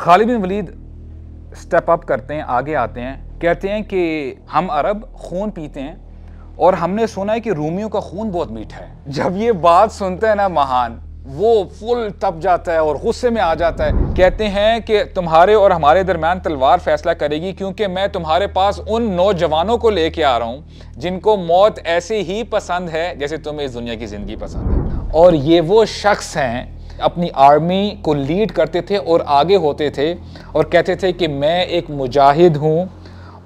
Khalid bin Walid step up करते हैं आगे आते हैं कहते हैं कि हम अरब खून पीते हैं और हमने सुना है कि रूमियों का खून बहुत मीठा है जब ये बात सुनते हैं ना महान वो फुल तप जाता है और गुस्से में आ जाता है कहते हैं कि तुम्हारे और हमारे दरमियान तलवार फैसला करेगी क्योंकि मैं तुम्हारे पास उन नौजवानों को लेके आ रहा हूँ जिनको मौत ऐसे ही पसंद है जैसे तुम्हें इस दुनिया की ज़िंदगी पसंद है और ये वो शख्स हैं अपनी आर्मी को लीड करते थे और आगे होते थे और कहते थे कि मैं एक मुजाहिद हूँ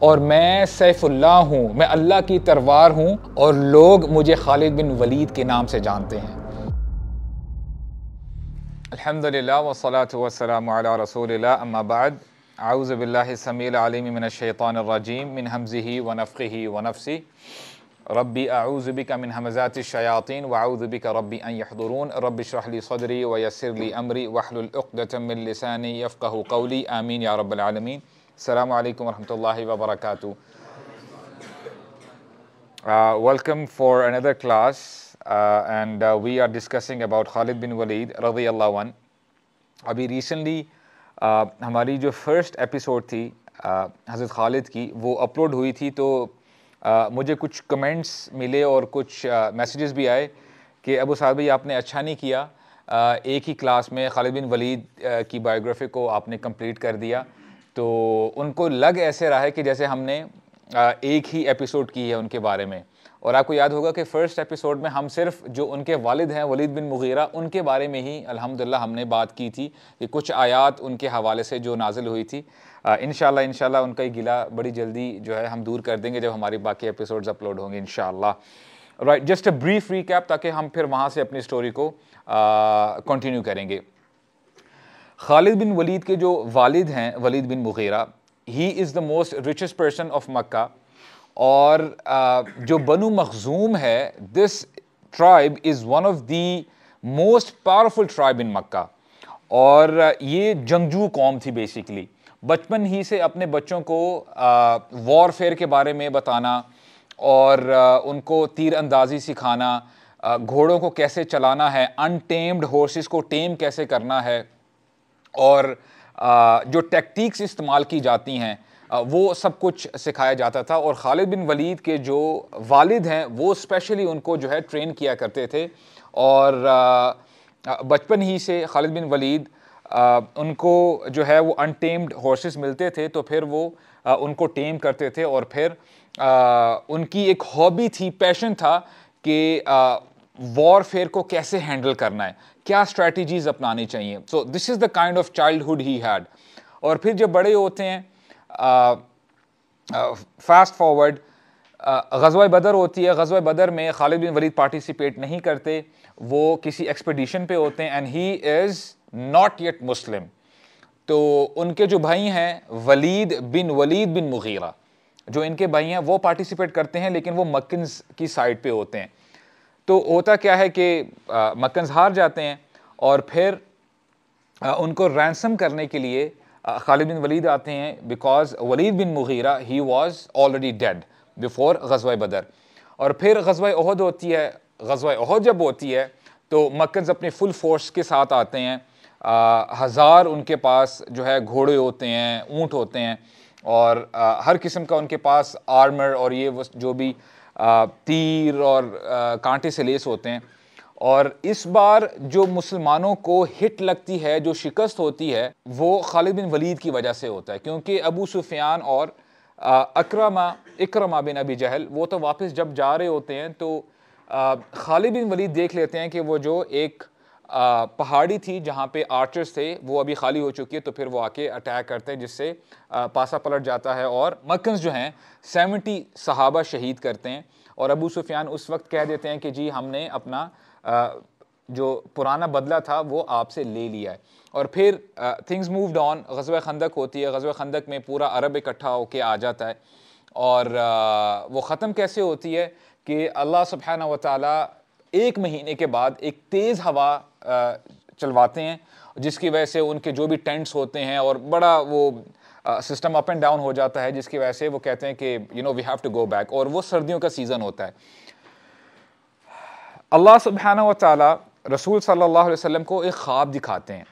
और मैं सैफुल्ला हूँ मैं अल्लाह की तरवार हूँ और लोग मुझे खालिद बिन वलीद के नाम से जानते हैं अल्हम्दुलिल्लाह वसलात वसलाम अला रसूलिल्लाह अम्मा बाद समील आलिम मिन रजीम मिन हमज़िही व नफ़्क़िही व नफ़सी ربي أعوذ بك من همزات الشياطين وأعوذ بك ربي أن يحضرون ربي اشرح لي صدري ويسر لي أمري واحلل عقدة من لساني يفقه قولي آمين يا رب العالمين السلام عليكم ورحمة الله وبركاته Uh, welcome for another class uh, and uh, we are discussing about Khalid bin Walid رضي الله an. अभी recently uh, हमारी जो first episode تھی uh, حضرت خالد کی وہ upload ہوئی تھی تو आ, मुझे कुछ कमेंट्स मिले और कुछ मैसेजेस भी आए कि अबू साहब भाई आपने अच्छा नहीं किया आ, एक ही क्लास में खालिद बिन वलीद आ, की बायोग्राफी को आपने कंप्लीट कर दिया तो उनको लग ऐसे रहा है कि जैसे हमने एक ही एपिसोड की है उनके बारे में और आपको याद होगा कि फ़र्स्ट एपिसोड में हम सिर्फ जो उनके वालिद हैं वलीद बिन मुगीरा उनके बारे में ही अल्हम्दुलिल्लाह हमने बात की थी कि कुछ आयात उनके हवाले से जो नाजिल हुई थी इन शाला उनका ही गिला बड़ी जल्दी जो है हम दूर कर देंगे जब हमारी बाकी एपिसोड्स अपलोड होंगे in right just a brief recap ताकि हम फिर वहाँ से अपनी स्टोरी को कंटिन्यू करेंगे खालिद बिन वलीद के जो वालिद हैं Walid bin Mughira he is the most richest person of Mecca और uh, जो बनु मखजूम है this tribe is one of the most powerful tribe in Mecca और uh, ये जंगजू कौम थी बेसिकली बचपन ही से अपने बच्चों को वॉरफेयर uh, के बारे में बताना और आ, उनको तीरअंदाजी अंदाजी सिखाना घोड़ों को कैसे चलाना है अनटेम्ड हॉर्सेस को टेम कैसे करना है और जो टेक्टिक्स इस्तेमाल की जाती हैं वो सब कुछ सिखाया जाता था और खालिद बिन वलीद के जो वालिद हैं वो स्पेशली उनको जो है ट्रेन किया करते थे और बचपन ही से खालिद बिन वलीद उनको जो है वो अनटेम्ड हॉर्सेस मिलते थे तो फिर वो उनको टेम करते थे और फिर उनकी एक हॉबी थी पैशन था कि वॉरफेयर को कैसे हैंडल करना है क्या स्ट्रैटेजीज अपनानी चाहिए so this is the kind of childhood he had और फिर जब बड़े होते हैं फास्ट फॉरवर्ड गजवा बदर होती है गजवा बदर में खालिद बिन वलीद पार्टिसिपेट नहीं करते वो किसी एक्सपेडिशन पे होते हैं and he is not yet Muslim तो उनके जो भाई हैं Walid bin Walid bin Mughira जो इनके भाई हैं वो पार्टिसिपेट करते हैं लेकिन वो मक्कन की साइड पे होते हैं तो होता क्या है कि मक्कन्स हार जाते हैं और फिर आ, उनको रैंसम करने के लिए खालिद बिन वलीद आते हैं because Walid bin Mughira he was already dead before Ghazwa Badr और फिर गजवा अहद होती है गजवा अहद जब होती है तो मक्कन्स अपने फुल फोर्स के साथ आते हैं हज़ार उनके पास जो है घोड़े होते हैं ऊँट होते हैं और आ, हर किस्म का उनके पास आर्मर और ये जो भी तीर और कांटे से लेस होते हैं और इस बार जो मुसलमानों को हिट लगती है जो शिकस्त होती है वो खालिद बिन वलीद की वजह से होता है क्योंकि अबू सुफियान और अक्रमा इक्रमा बिन अबी जहल वो तो वापस जब जा रहे होते हैं तो खालिद बिन वलीद देख लेते हैं कि वो जो एक पहाड़ी थी जहाँ पे आर्चर्स थे वो अभी खाली हो चुकी है तो फिर वो आके अटैक करते हैं जिससे पासा पलट जाता है और मक्कन्स जो हैं सेवेंटी सहाबा शहीद करते हैं और अबू सुफियान उस वक्त कह देते हैं कि जी हमने अपना जो पुराना बदला था वो आपसे ले लिया है और फिर थिंग्स मूव्ड ऑन गजब खंदक होती है गजब खंदक में पूरा अरब इकट्ठा होके आ जाता है और वो ख़त्म कैसे होती है कि अल्लाह सुबहाना व एक महीने के बाद एक तेज़ हवा चलवाते हैं जिसकी वजह से उनके जो भी टेंट्स होते हैं और बड़ा वो सिस्टम अप एंड डाउन हो जाता है जिसकी वजह से वो कहते हैं कि you know we have to go back और वो सर्दियों का सीज़न होता है अल्लाह सुबहाना व ताली रसूल सल्लल्लाहु अलैहि वसल्लम को एक ख्वाब दिखाते हैं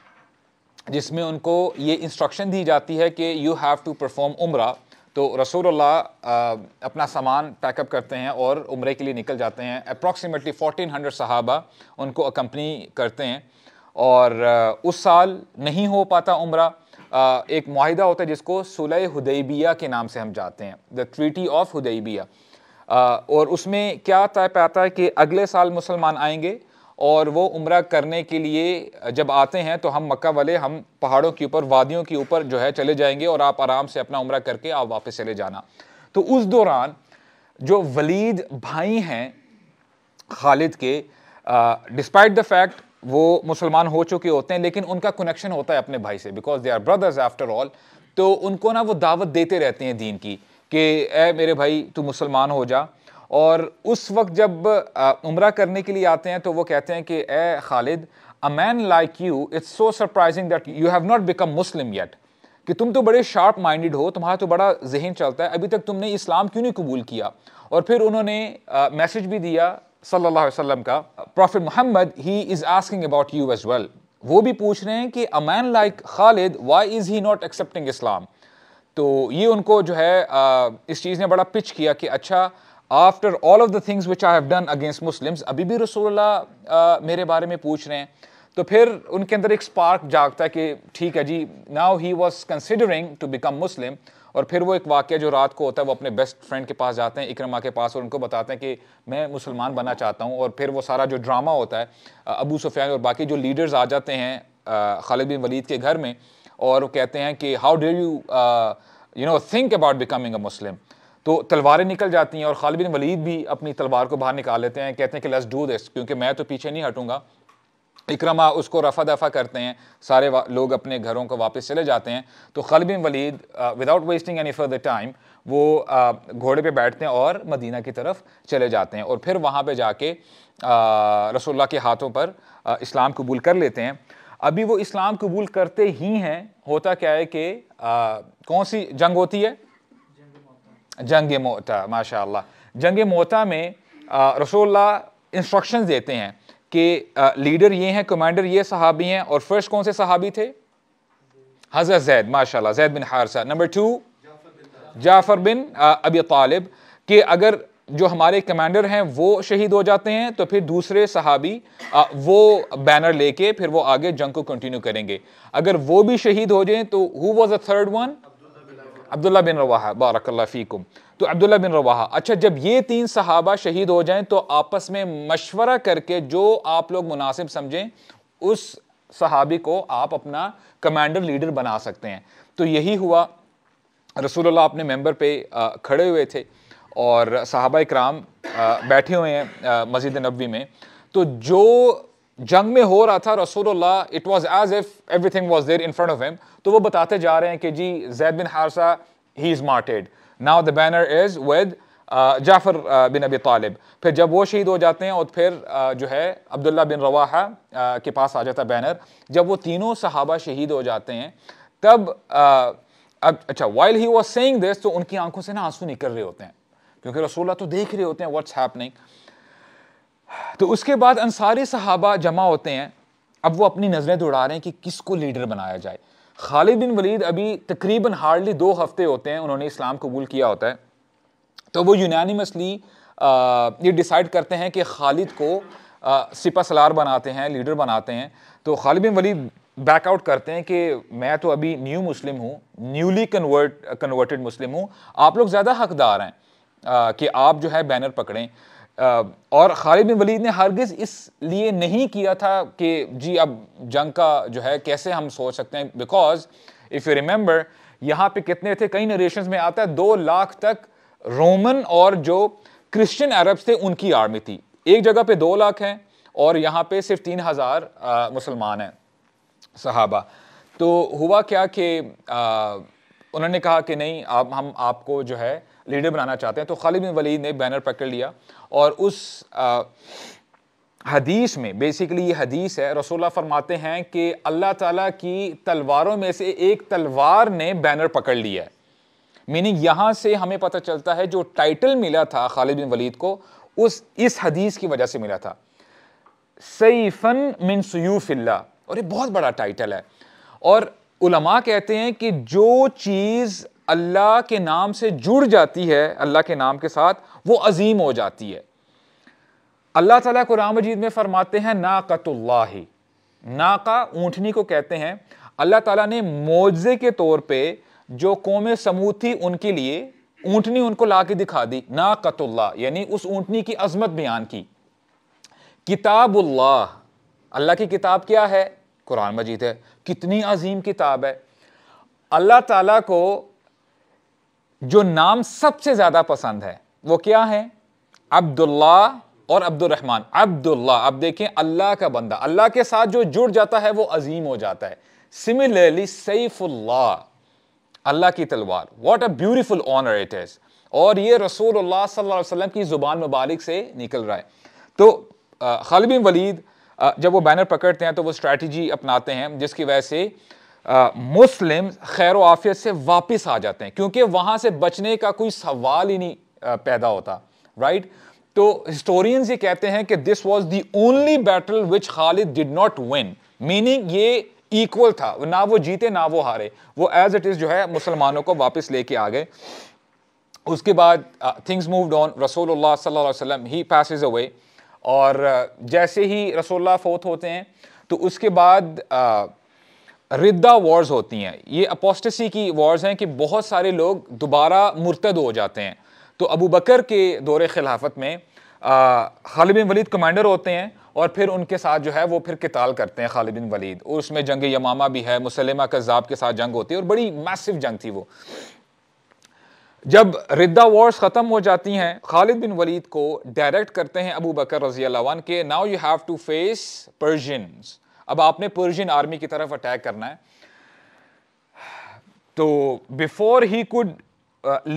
जिसमें उनको ये इंस्ट्रक्शन दी जाती है कि यू हैव टू परफॉर्म उम्र तो रसूल अपना सामान पैकअप करते हैं और उम्र के लिए निकल जाते हैं अप्रॉक्सीमेटली फ़ोटीन हंड्रेड सहाबा उनको अकम्पनी करते हैं और उस साल नहीं हो पाता उम्र एक माहिदा होता है जिसको सुलह हदैबिया के नाम से हम जाते हैं द ट्रीटी ऑफ हदैबिया और उसमें क्या तय पाता है कि अगले साल मुसलमान आएंगे और वो उम्र करने के लिए जब आते हैं तो हम मक्का वाले हम पहाड़ों के ऊपर वादियों के ऊपर जो है चले जाएंगे और आप आराम से अपना उम्र करके आप वापस चले जाना तो उस दौरान जो वलीद भाई हैं खालिद के डिस्पाइट द फैक्ट वो मुसलमान हो चुके होते हैं लेकिन उनका कनेक्शन होता है अपने भाई से because they are brothers after all तो उनको ना वो दावत देते रहते हैं दीन की कि ए मेरे भाई तू मुसलमान हो जा और उस वक्त जब उम्र करने के लिए आते हैं तो वो कहते हैं कि ए Khalid a man like you it's so surprising that you have not become Muslim yet कि तुम तो बड़े शार्प माइंडेड हो तुम्हारा तो बड़ा जहन चलता है अभी तक तुमने इस्लाम क्यों नहीं कबूल किया और फिर उन्होंने मैसेज भी दिया सल्लल्लाहु अलैहि वसल्लम का prophet Mohammed he is asking about you as well वो भी पूछ रहे हैं कि a man like Khalid why is he not accepting Islam तो ये उनको जो है इस चीज़ ने बड़ा पिच किया कि अच्छा after all of the things which I have done against Muslims अभी भी रसूलुल्लाह मेरे बारे में पूछ रहे हैं तो फिर उनके अंदर एक स्पार्क जागता है कि ठीक है जी now he was considering to become Muslim और फिर वो एक वाक्य जो रात को होता है वो अपने बेस्ट फ्रेंड के पास जाते हैं इकरमा के पास और उनको बताते हैं कि मैं मुसलमान बनना चाहता हूँ और फिर वो सारा जो ड्रामा होता है अबू सुफियान और बाकी जो लीडर्स आ जाते हैं खालिद बिन वलीद के घर में और वो कहते हैं कि how do you you know think about becoming a Muslim तो तलवारें निकल जाती हैं और खालिबिन वलीद भी अपनी तलवार को बाहर निकाल लेते हैं कहते हैं कि लेट्स डू दिस क्योंकि मैं तो पीछे नहीं हटूंगा इक्रमा उसको रफा दफा करते हैं सारे लोग अपने घरों को वापस चले जाते हैं तो खालिबिन Walid without wasting any the time वो घोड़े पे बैठते हैं और मदीना की तरफ चले जाते हैं और फिर वहाँ पे जाके रसोल्ला के हाथों पर इस्लाम कबूल कर लेते हैं अभी वो इस्लाम कबूल करते ही हैं होता क्या है कि कौन सी जंग होती है जंग मोता माशा जंग मोता में रसोल्ला इंस्ट्रक्शंस देते हैं कि लीडर ये हैं कमांडर ये सहाबी हैं और फर्स्ट कौन से सहाबी थे हज़रत जैद माशा Zaid bin Haritha number two Jafar bin Abi Talib कि अगर जो हमारे कमांडर हैं वो शहीद हो जाते हैं तो फिर दूसरे सहाबी वो बैनर लेके फिर वो आगे जंग को कंटिन्यू करेंगे अगर वो भी शहीद हो जाए तो who was a third one Abdullah bin Rawaha बारक फ़ीकुम तो अब्दुल्ला बिन रवाहा अच्छा जब ये तीन सहाबा शहीद हो जाएं तो आपस में मशवरा करके जो आप लोग मुनासिब समझें उस सहाबी को आप अपना कमांडर लीडर बना सकते हैं तो यही हुआ रसूलुल्लाह अपने मेंबर पे खड़े हुए थे और सहाबा इक्राम बैठे हुए हैं मस्जिद नबी में तो जो जंग में हो रहा था रसूलुल्लाह it was as if everything was there in front of him तो वो बताते जा रहे हैं कि जी Zaid bin Haritha he is martyred now the banner is with Jafar uh, bin Abi Talib फिर जब वो शहीद हो जाते हैं और फिर uh, जो है अब्दुल्ला बिन रवाहा uh, के पास आ जाता बैनर जब वो तीनों सहाबा शहीद हो जाते हैं तब अब अच्छा while he was saying this तो उनकी आंखों से ना आंसू निकल रहे होते हैं क्योंकि रसूल्ला तो देख रहे होते हैं व्हाट्स हैपनिंग तो उसके बाद अंसारी सहाबा जमा होते हैं अब वो अपनी नज़रें दौड़ा तो रहे हैं कि किसको लीडर बनाया जाए खालिद बिन वलीद अभी तकरीबन हार्डली दो हफ्ते होते हैं उन्होंने इस्लाम कबूल किया होता है तो वो यूनानिमसली ये डिसाइड करते हैं कि खालिद को सिपा सलार बनाते हैं लीडर बनाते हैं तो खालिद बिन वलीद बैकआउट करते हैं कि मैं तो अभी न्यू मुस्लिम हूँ न्यूली कन्वर्ट कन्वर्टेड मुस्लिम हूँ आप लोग ज़्यादा हकदार हैं आ, कि आप जो है बैनर पकड़ें और खालिद बिन वलीद ने हरगिज़ लिए नहीं किया था कि जी अब जंग का जो है कैसे हम सोच सकते हैं बिकॉज इफ़ यू रिमेंबर यहाँ पे कितने थे कई नरेशन में आता है दो लाख तक रोमन और जो क्रिश्चियन अरब्स थे उनकी आर्मी थी एक जगह पे दो लाख हैं और यहाँ पे सिर्फ तीन हज़ार मुसलमान हैं सहाबा तो हुआ क्या कि उन्होंने कहा कि नहीं आप हम आपको जो है लीडर बनाना चाहते हैं तो खालिद बिन वलीद ने बैनर पकड़ लिया और उस हदीस में बेसिकली ये हदीस है रसोल्ला फरमाते हैं कि अल्लाह ताला की तलवारों में से एक तलवार ने बैनर पकड़ लिया है मीनिंग यहाँ से हमें पता चलता है जो टाइटल मिला था खालिद बिन वलीद को उस इस हदीस की वजह से मिला था सईफन मिन सयूफिल्ला और ये बहुत बड़ा टाइटल है और उलमा कहते हैं कि जो चीज़ अल्लाह के नाम से जुड़ जाती है अल्लाह के नाम के साथ वो अजीम हो जाती है अल्लाह ताला कुरान मजीद में फरमाते हैं नाकतुल्ला नाका ऊँटनी को कहते हैं अल्लाह ताला ने मोजे के तौर पे जो कौम समूह थी उनके लिए ऊँटनी उनको ला के दिखा दी नाकतुल्ला यानी उस ऊँटनी की अजमत बयान की किताबुल्लाह अल्लाह की किताब क्या है कुरान मजीद है कितनी अजीम किताब है अल्लाह ताला को जो नाम सबसे ज्यादा पसंद है वो क्या है अब्दुल्ला और अब्दुलरहमान अब्दुल्ला अब देखें अल्लाह का बंदा अल्लाह के साथ जो जुड़ जाता है वो अजीम हो जाता है सिमिलरली सैफुल्ला अल्लाह की तलवार what a beautiful honour it is और ये रसूल वसल्लम की ज़ुबान मुबारक से निकल रहा है तो खालिब वलीद जब वो बैनर पकड़ते हैं तो वो स्ट्रैटी अपनाते हैं जिसकी वजह से मुस्लिम खैर आफियत से वापस आ जाते हैं क्योंकि वहाँ से बचने का कोई सवाल ही नहीं आ, पैदा होता राइट तो हिस्टोरियंस ये कहते हैं कि this was the only battle which Khalid did not win meaning ये इक्वल था ना वो जीते ना वो हारे वो एज इट इज़ जो है मुसलमानों को वापस लेके आ गए उसके बाद थिंग्स मूव्ड ऑन रसोल्ला वसलम ही पैसेज अवे और uh, जैसे ही रसोल्ला फोत होते हैं तो उसके बाद uh, रिद्दा वॉर्स होती हैं ये अपोस्टेसी की वॉर्स हैं कि बहुत सारे लोग दोबारा मुर्तद हो जाते हैं तो अबू बकर के दौर खिलाफत में खालिद बिन वलीद कमांडर होते हैं और फिर उनके साथ जो है वो फिर किताल करते हैं खालिद बिन वलीद और उसमें जंग यमामा भी है मुसलमा कज़ाब के साथ जंग होती है और बड़ी मैसिव जंग थी वो जब रिद्दा वॉर्स ख़त्म हो जाती हैं खालिद बिन वलीद को डायरेक्ट करते हैं अबू बकर रजी के now you have to face Persians अब आपने पर्शियन आर्मी की तरफ अटैक करना है तो before he could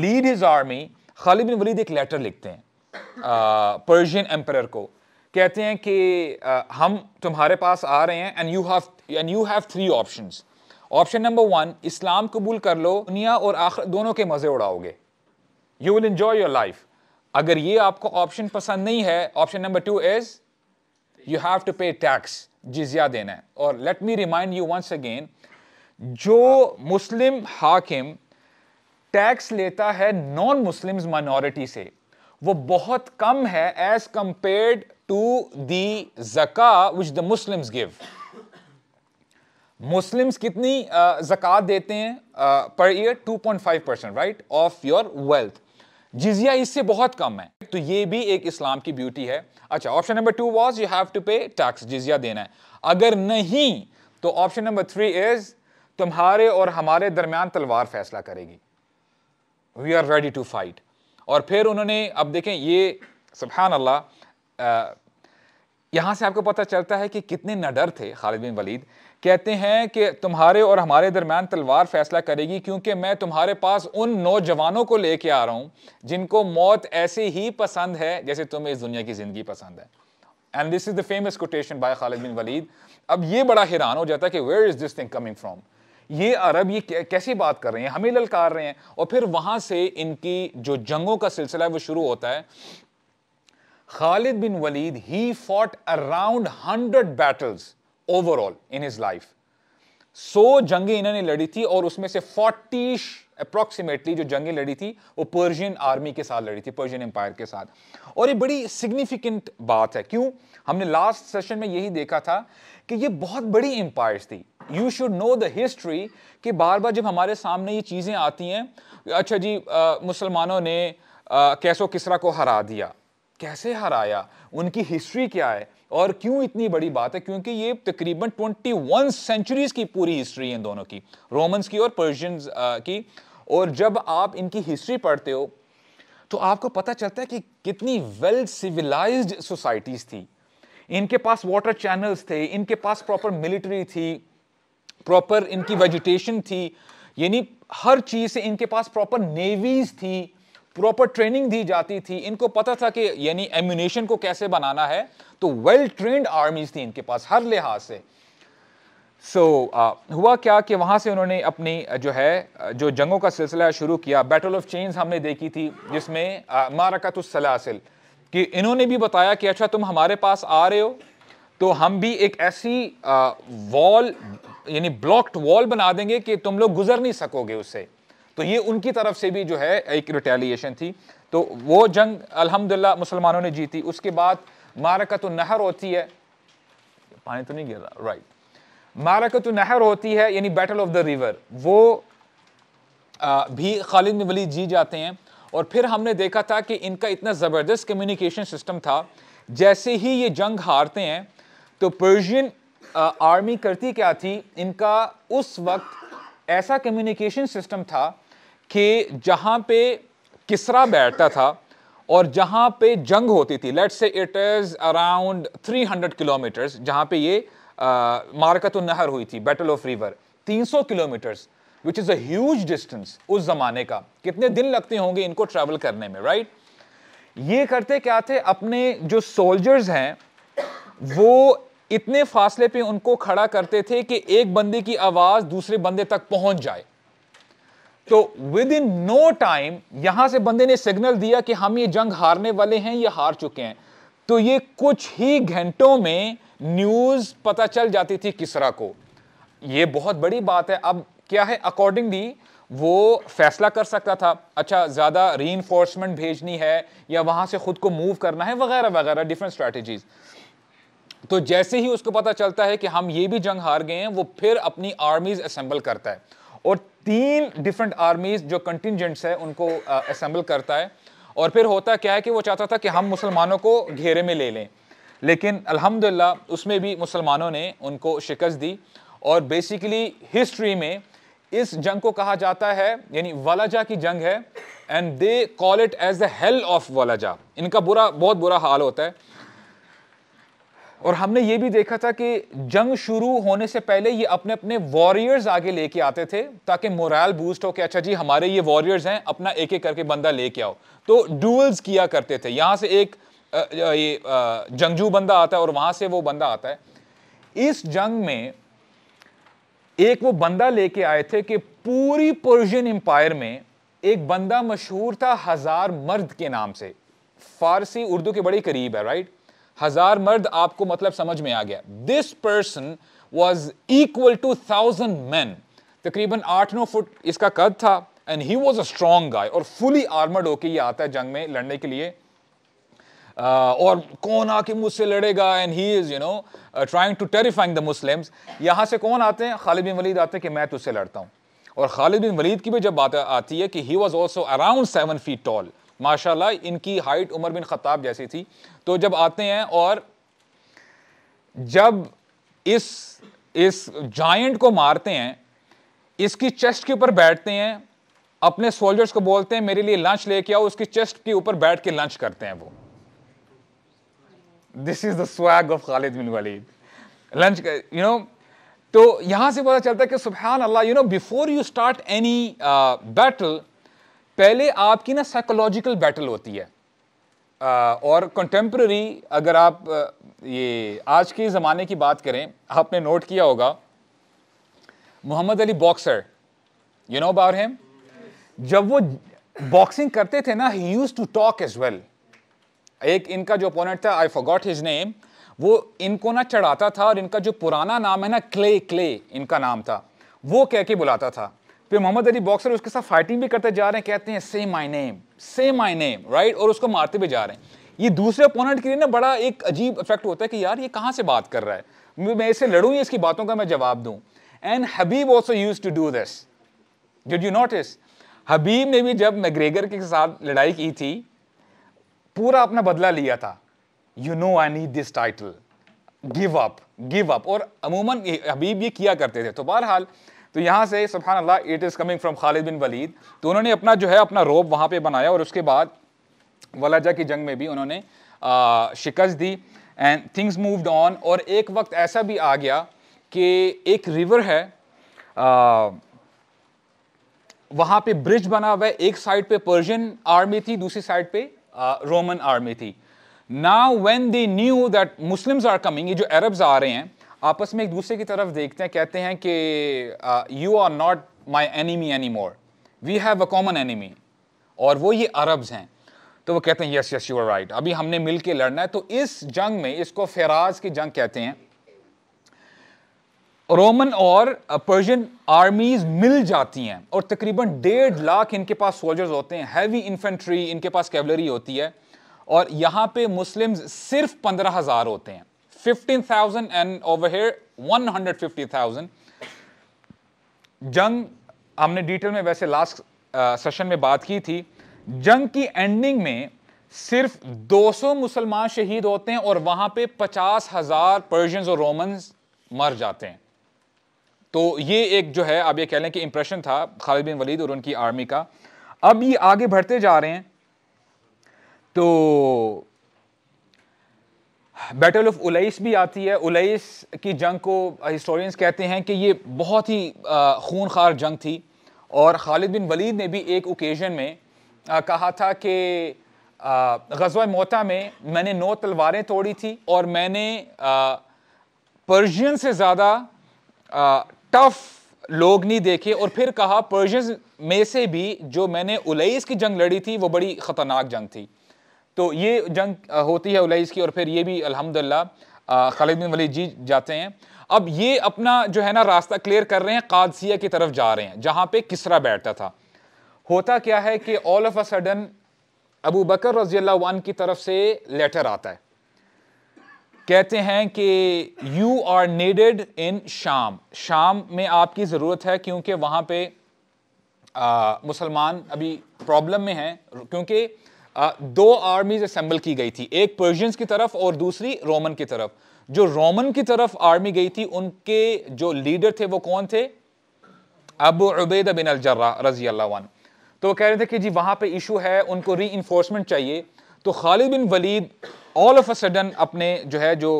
lead his army Khalid bin Walid एक लेटर लिखते हैं पर्शियन uh, एम्पर को कहते हैं कि uh, हम तुम्हारे पास आ रहे हैं and you have and you have three options option number one Islam कबूल कर लो दुनिया और आखिर दोनों के मज़े उड़ाओगे you will enjoy your life अगर ये आपको ऑप्शन पसंद नहीं है option number two is you have to pay tax जिजिया देना है और let me remind you once again जो मुस्लिम हाकिम टैक्स लेता है नॉन मुस्लिम माइनॉरिटी से वो बहुत कम है एज कंपेयर्ड टू दी जका which the Muslims give Muslims कितनी जक़ात देते हैं per year 2.5 percent right of your wealth जिजिया इससे बहुत कम है तो ये भी एक इस्लाम की ब्यूटी है अच्छा option number two was you have to pay tax जिजिया देना है अगर नहीं तो ऑप्शन नंबर थ्री इज तुम्हारे और हमारे दरमियान तलवार फैसला करेगी we are ready to fight और फिर उन्होंने अब देखें ये सुबहान अल्लाह यहाँ से आपको पता चलता है कि कितने नडर थे खालिद बिन वलीद कहते हैं कि तुम्हारे और हमारे दरमियान तलवार फैसला करेगी क्योंकि मैं तुम्हारे पास उन नौजवानों को लेके आ रहा हूं जिनको मौत ऐसे ही पसंद है जैसे तुम्हें इस दुनिया की ज़िंदगी पसंद है and this is the famous quotation by Khalid bin Walid अब ये बड़ा हैरान हो जाता है कि where is this thing coming from ये अरब ये कैसी बात कर रहे हैं हमें ललकार रहे हैं और फिर वहां से इनकी जो जंगों का सिलसिला है वो शुरू होता है Khalid bin Walid he fought around hundred battles overall in his life so जंगे इन्होंने लड़ी थी और उसमें से फोर्टी अप्रोक्सीमेटली जो जंगे लड़ी थी वो पर्शियन आर्मी के साथ लड़ी थी पर्शियन एम्पायर के साथ और ये बड़ी सिग्निफिकेंट बात है क्यों हमने लास्ट सेशन में यही देखा था कि ये बहुत बड़ी एम्पायर थी you should know the history कि बार बार जब हमारे सामने ये चीज़ें आती हैं अच्छा जी मुसलमानों ने कैसो किसरा को हरा दिया कैसे हराया उनकी हिस्ट्री क्या है और क्यों इतनी बड़ी बात है क्योंकि ये तकरीबन 21 सेंचुरीज की पूरी हिस्ट्री है इन दोनों की रोमन्स की और पर्शियंस की और जब आप इनकी हिस्ट्री पढ़ते हो तो आपको पता चलता है कि कितनी वेल सिविलाइज्ड सोसाइटीज़ थी इनके पास वाटर चैनल्स थे इनके पास प्रॉपर मिलिट्री थी प्रॉपर इनकी वेजिटेशन थी यानी हर चीज़ से इनके पास प्रॉपर नेवीज थी प्रॉपर ट्रेनिंग दी जाती थी इनको पता था कि यानी एम्यूनेशन को कैसे बनाना है तो वेल ट्रेंड आर्मीज थी इनके पास हर लिहाज से सो so, हुआ क्या कि वहाँ से उन्होंने अपनी जो है जो जंगों का सिलसिला शुरू किया बैटल ऑफ चेंज हमने देखी थी जिसमें uh, मारकतुसलासिल कि इन्होंने भी बताया कि अच्छा तुम हमारे पास आ रहे हो तो हम भी एक ऐसी वॉल यानी ब्लॉक्ड वॉल बना देंगे कि तुम लोग गुजर नहीं सकोगे उससे तो ये उनकी तरफ से भी जो है एक रिटेलिएशन थी तो वो जंग अलहमदिल्ला मुसलमानों ने जीती उसके बाद मारकत नहर होती है पानी तो नहीं गिर रहा राइट मारकत नहर होती है यानी बैटल ऑफ द रिवर वो आ, भी खालिद वली जी जाते हैं और फिर हमने देखा था कि इनका इतना ज़बरदस्त कम्युनिकेशन सिस्टम था जैसे ही ये जंग हारते हैं तो पर्शियन आर्मी करती क्या थी इनका उस वक्त ऐसा कम्युनिकेशन सिस्टम था कि जहाँ पे किसरा बैठता था और जहाँ पे जंग होती थी let's say it is around 300 kilometres जहाँ पे ये मारकत नहर हुई थी battle of river 300 kilometres which is a huge distance उस ज़माने का कितने दिन लगते होंगे इनको ट्रेवल करने में राइट right? ये करते क्या थे अपने जो सोल्जर्स हैं वो इतने फासले पे उनको खड़ा करते थे कि एक बंदे की आवाज़ दूसरे बंदे तक पहुंच जाए तो विद इन नो टाइम यहां से बंदे ने सिग्नल दिया कि हम ये जंग हारने वाले हैं या हार चुके हैं तो ये कुछ ही घंटों में न्यूज पता चल जाती थी किसरा को ये बहुत बड़ी बात है अब क्या है अकॉर्डिंगली वो फैसला कर सकता था अच्छा ज़्यादा री भेजनी है या वहां से ख़ुद को मूव करना है वगैरह वगैरह डिफरेंट स्ट्रैटेजीज तो जैसे ही उसको पता चलता है कि हम ये भी जंग हार गए हैं वो फिर अपनी आर्मीज असेंबल करता है और तीन डिफरेंट आर्मीज जो कंटिजेंट्स है उनको असम्बल uh, करता है और फिर होता क्या है कि वो चाहता था कि हम मुसलमानों को घेरे में ले लें लेकिन अल्हम्दुलिल्लाह उसमें भी मुसलमानों ने उनको शिकस्त दी और बेसिकली हिस्ट्री में इस जंग को कहा जाता है यानी वालाजा की जंग है and they call it as the hell of Walaja इनका बुरा बहुत बुरा हाल होता है और हमने ये भी देखा था कि जंग शुरू होने से पहले ये अपने अपने वॉरियर्स आगे लेके आते थे ताकि मोरल बूस्ट हो कि अच्छा जी हमारे ये वॉरियर्स हैं अपना एक एक करके बंदा लेके आओ तो डुअल्स किया करते थे यहाँ से एक ये जंगजू बंदा आता है और वहाँ से वो बंदा आता है इस जंग में एक वो बंदा लेके आए थे कि पूरी पर्शियन एम्पायर में एक बंदा मशहूर था हजार मर्द के नाम से फारसी उर्दू के बड़े करीब है राइट हजार मर्द आपको मतलब समझ में आ गया this person was equal to thousand man तकरीबन आठ नौ फुट इसका कद था and he was a strong guy और फुली आर्मर्ड होके ये आता है जंग में लड़ने के लिए uh, और कौन आके मुझसे लड़ेगा and he is you know trying to terrifying the Muslims यहां से कौन आते हैं खालिद बिन वलीद आते हैं कि मैं तुझसे लड़ता हूँ और खालिद बिन वलीद की भी जब बात आती है कि he was also around seven feet tall माशाल्लाह इनकी हाइट उमर बिन ख़त्ताब जैसी थी तो जब आते हैं और जब इस इस जाइंट को मारते हैं इसकी चेस्ट के ऊपर बैठते हैं अपने सोल्जर्स को बोलते हैं मेरे लिए लंच लेके आओ उसकी चेस्ट के ऊपर बैठ के लंच करते हैं वो this is the swag of Khalid bin Walid lunch you know तो यहां से पता चलता है कि सुबहान अल्लाह you know before you start any battle पहले आपकी ना साइकोलॉजिकल बैटल होती है आ, और कंटेम्प्रेरी अगर आप ये आज के ज़माने की बात करें आपने नोट किया होगा Muhammad Ali boxer you know about him जब वो बॉक्सिंग करते थे ना he used to talk as well एक इनका जो अपोनेंट था आई फॉगॉट हिज नेम वो इनको ना चढ़ाता था और इनका जो पुराना नाम है ना क्ले क्ले इनका नाम था वो कह के बुलाता था फिर मोहम्मद अली बॉक्सर उसके साथ फाइटिंग भी करते जा रहे हैं कहते हैं same my name same my name right और उसको मारते भी जा रहे हैं ये दूसरे अपोनेंट के लिए ना बड़ा एक अजीब इफेक्ट होता है कि यार ये कहाँ से बात कर रहा है मैं इसे लड़ू ही इसकी बातों का मैं जवाब दूँ and Habib also used to do this did you notice Habib ने भी जब मैग्रेगर के साथ लड़ाई की थी पूरा अपना बदला लिया था you know I need this title give up give up और अमूमन हबीब ये किया करते थे तो बहरहाल तो यहाँ से सुबहान अल्लाह it is coming from Khalid bin Walid तो उन्होंने अपना जो है अपना रोब वहाँ पर बनाया और उसके बाद वलाजा की जंग में भी उन्होंने शिकस्त दी एंड थिंग्स मूव्ड ऑन और एक वक्त ऐसा भी आ गया कि एक रिवर है आ, वहाँ पे ब्रिज बना हुआ है एक साइड पे पर्शियन आर्मी थी दूसरी साइड पे रोमन आर्मी थी now when they knew that Muslims are coming ये जो अरब्स आ रहे हैं आपस में एक दूसरे की तरफ देखते हैं कहते हैं कि you are not my enemy any more we have a common enemy और वो ये अरब्स हैं तो वो कहते हैं yes yes you are right अभी हमने मिल के लड़ना है तो इस जंग में इसको फराज की जंग कहते हैं रोमन और पर्शियन आर्मीज मिल जाती हैं और तकरीबन डेढ़ लाख इनके पास सोल्जर्स होते हैं हैवी इन्फेंट्री इनके पास कैवलरी होती है और यहाँ पे मुस्लिम्स सिर्फ पंद्रह हज़ार होते हैं 15,000 and over here 150,000. जंग हमने डिटेल में वैसे लास्ट सेशन में बात की थी जंग की एंडिंग में सिर्फ 200 मुसलमान शहीद होते हैं और वहां पे पचास हजार पर्शियंस और रोमन्स मर जाते हैं तो ये एक जो है आप ये कह लें कि इंप्रेशन था खालिद बिन वलीद और उनकी आर्मी का अब ये आगे बढ़ते जा रहे हैं तो बैटल ऑफ उलैस भी आती है उलैस की जंग को हिस्टोरियंस uh, कहते हैं कि ये बहुत ही uh, खून खार जंग थी और खालिद बिन वलीद ने भी एक ओकेजन में आ, uh, कहा था कि गजवा मोता में मैंने नौ तलवारें तोड़ी थी और मैंने पर्शियन से ज़्यादा टफ़ लोग नहीं देखे और फिर कहा पर्शियन में से भी जो मैंने उलैस की जंग लड़ी थी वो बड़ी ख़तरनाक जंग थी तो ये जंग होती है उलैस की और फिर ये भी अलहमदिल्ला खालिद बिन वली जी जाते हैं अब ये अपना जो है ना रास्ता क्लियर कर रहे हैं कादसिया की तरफ जा रहे हैं जहाँ पे किसरा बैठता था होता क्या है कि all of a sudden Abu Bakr रजी वन की तरफ से लेटर आता है कहते हैं कि यू आर नीडेड इन शाम शाम में आपकी ज़रूरत है क्योंकि वहाँ पे मुसलमान अभी प्रॉब्लम में हैं क्योंकि दो आर्मीज असेंबल की गई थी एक पर्शियंस की तरफ और दूसरी रोमन की तरफ जो रोमन की तरफ आर्मी गई थी उनके जो लीडर थे वो कौन थे अबू उबैद बिन जर्रा रजी अल्लाह तो वो कह रहे थे कि जी वहां पे इशू है उनको री चाहिए तो Khalid bin Walid all of a sudden अपने जो है जो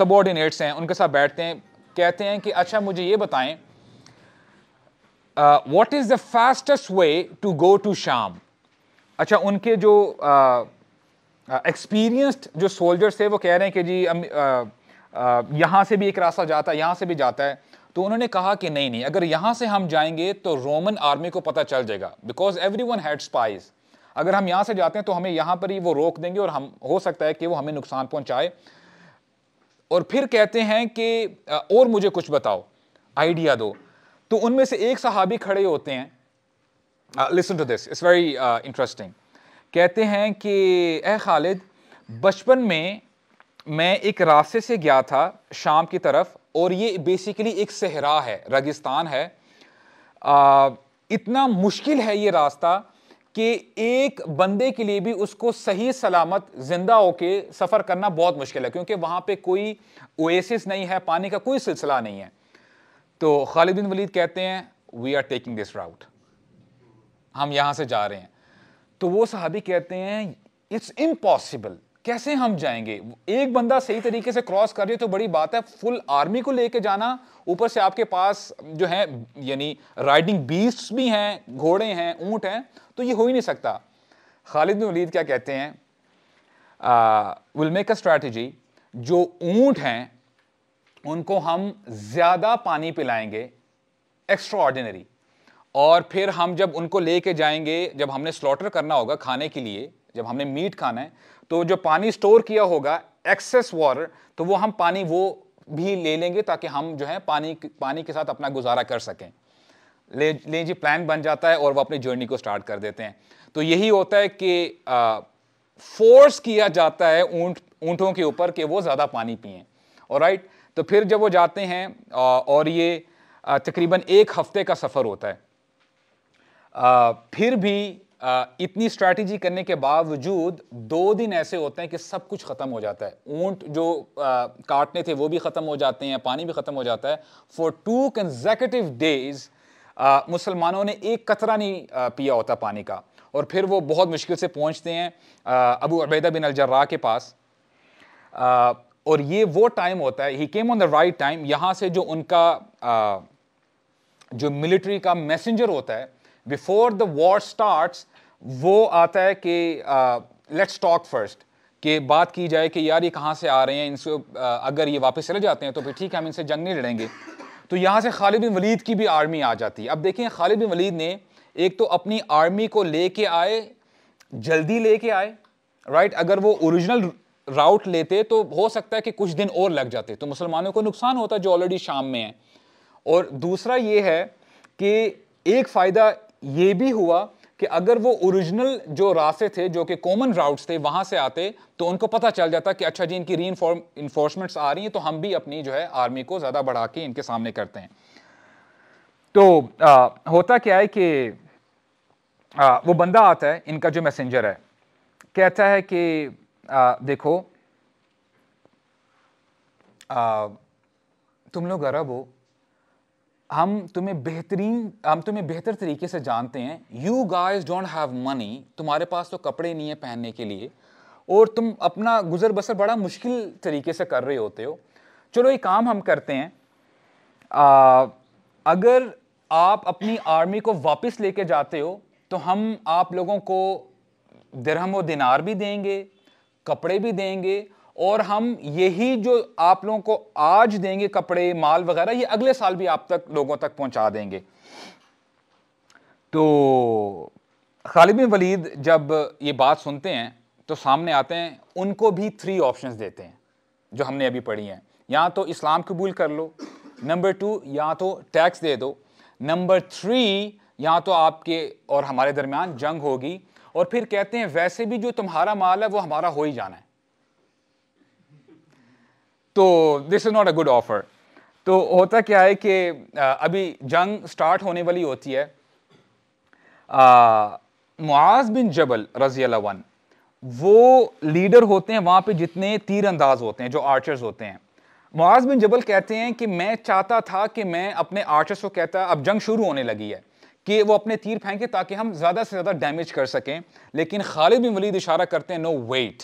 सबॉर्डिनेट्स हैं उनके साथ बैठते हैं कहते हैं कि अच्छा मुझे ये बताएं what is the fastest way to go to Sham अच्छा उनके जो एक्सपीरियंस्ड जो सोल्जर्स थे वो कह रहे हैं कि जी यहाँ से भी एक रास्ता जाता है यहाँ से भी जाता है तो उन्होंने कहा कि नहीं नहीं अगर यहाँ से हम जाएंगे तो रोमन आर्मी को पता चल जाएगा because everyone had spies अगर हम यहाँ से जाते हैं तो हमें यहाँ पर ही वो रोक देंगे और हम हो सकता है कि वो हमें नुकसान पहुँचाए और फिर कहते हैं कि और मुझे कुछ बताओ आइडिया दो तो उनमें से एक सहाबी खड़े होते हैं listen to this it's very interesting कहते हैं कि ए खालिद बचपन में मैं एक रास्ते से गया था शाम की तरफ और ये बेसिकली एक सहरा है रेगिस्तान है आ, इतना मुश्किल है ये रास्ता कि एक बंदे के लिए भी उसको सही सलामत ज़िंदा होके सफ़र करना बहुत मुश्किल है क्योंकि वहाँ पे कोई ओएसिस नहीं है पानी का कोई सिलसिला नहीं है तो खालिद बिन वलीद कहते हैं we are taking this route हम यहाँ से जा रहे हैं तो वो साहबी कहते हैं इट्स इम्पॉसिबल कैसे हम जाएंगे एक बंदा सही तरीके से क्रॉस कर रहे तो बड़ी बात है फुल आर्मी को लेके जाना ऊपर से आपके पास जो है यानी राइडिंग बीस्ट भी हैं घोड़े हैं ऊंट हैं तो ये हो ही नहीं सकता खालिद वलीद क्या कहते हैं विल मेक अ स्ट्रैटेजी जो ऊंट हैं उनको हम ज़्यादा पानी पिलाएंगे एक्स्ट्रा ऑर्डिनरी और फिर हम जब उनको ले कर जाएंगे जब हमने स्लॉटर करना होगा खाने के लिए जब हमने मीट खाना है तो जो पानी स्टोर किया होगा एक्सेस वाटर तो वो हम पानी वो भी ले लेंगे ताकि हम जो है पानी पानी के साथ अपना गुजारा कर सकें ले ले जी प्लान बन जाता है और वो अपनी जर्नी को स्टार्ट कर देते हैं तो यही होता है कि फोर्स किया जाता है ऊँट ऊँटों के ऊपर कि वो ज़्यादा पानी पिए और राइट तो फिर जब वो जाते हैं और ये तकरीबन एक हफ्ते का सफ़र होता है फिर भी आ, इतनी स्ट्रैटेजी करने के बावजूद दो दिन ऐसे होते हैं कि सब कुछ ख़त्म हो जाता है ऊँट जो आ, काटने थे वो भी ख़त्म हो जाते हैं पानी भी ख़त्म हो जाता है फॉर टू कंजेकटिव डेज़ मुसलमानों ने एक कतरा नहीं पिया होता पानी का और फिर वो बहुत मुश्किल से पहुंचते हैं अबू अबैदा बिन अलजर्रा के पास और ये वो टाइम होता है he came on the right time यहाँ से जो उनका जो मिलिट्री का मैसेंजर होता है बिफोर द वॉर स्टार्ट्स वो आता है कि लेट्स टॉक फर्स्ट कि बात की जाए कि यार ये कहाँ से आ रहे हैं इनसे uh, अगर ये वापस चले जाते हैं तो फिर ठीक है हम इनसे जंग नहीं लड़ेंगे तो यहाँ से खालिद बिन वलीद की भी आर्मी आ जाती है अब देखें खालिद बिन वलीद ने एक तो अपनी आर्मी को लेके आए जल्दी लेके आए राइट अगर वो ओरिजिनल राउट लेते तो हो सकता है कि कुछ दिन और लग जाते तो मुसलमानों को नुकसान होता जो ऑलरेडी शाम में है और दूसरा ये है कि एक फ़ायदा ये भी हुआ कि अगर वो ओरिजिनल जो रास्ते थे जो कि कॉमन राउट्स थे वहां से आते तो उनको पता चल जाता कि अच्छा जी इनकी री इन्फोर्समेंट्स आ रही हैं तो हम भी अपनी जो है आर्मी को ज़्यादा बढ़ा के इनके सामने करते हैं तो आ, होता क्या है कि आ, वो बंदा आता है इनका जो मैसेंजर है कहता है कि आ, देखो आ, तुम लोग अरब हो हम तुम्हें बेहतरीन हम तुम्हें बेहतर तरीके से जानते हैं you guys don't have money तुम्हारे पास तो कपड़े नहीं है पहनने के लिए और तुम अपना गुजर बसर बड़ा मुश्किल तरीके से कर रहे होते हो चलो ये काम हम करते हैं आ, अगर आप अपनी आर्मी को वापस लेके जाते हो तो हम आप लोगों को दरहम व दिनार भी देंगे कपड़े भी देंगे और हम यही जो आप लोगों को आज देंगे कपड़े माल वगैरह ये अगले साल भी आप तक लोगों तक पहुंचा देंगे तो खालिद बिन वलीद जब ये बात सुनते हैं तो सामने आते हैं उनको भी थ्री ऑप्शंस देते हैं जो हमने अभी पढ़ी हैं या तो इस्लाम कबूल कर लो नंबर टू या तो टैक्स दे दो नंबर थ्री या तो आपके और हमारे दरमियान जंग होगी और फिर कहते हैं वैसे भी जो तुम्हारा माल है वो हमारा हो ही जाना है तो this is not a good offer तो होता क्या है कि अभी जंग स्टार्ट होने वाली होती है मुआज बिन जबल रजी वन वो लीडर होते हैं वहाँ पे जितने तीर अंदाज होते हैं जो आर्चर्स होते हैं मुआज बिन जबल कहते हैं कि मैं चाहता था कि मैं अपने आर्चर्स को कहता अब जंग शुरू होने लगी है कि वो अपने तीर फेंकें ताकि हम ज़्यादा से ज़्यादा डैमेज कर सकें लेकिन खालिद बिन वलीद इशारा करते हैं नो वेट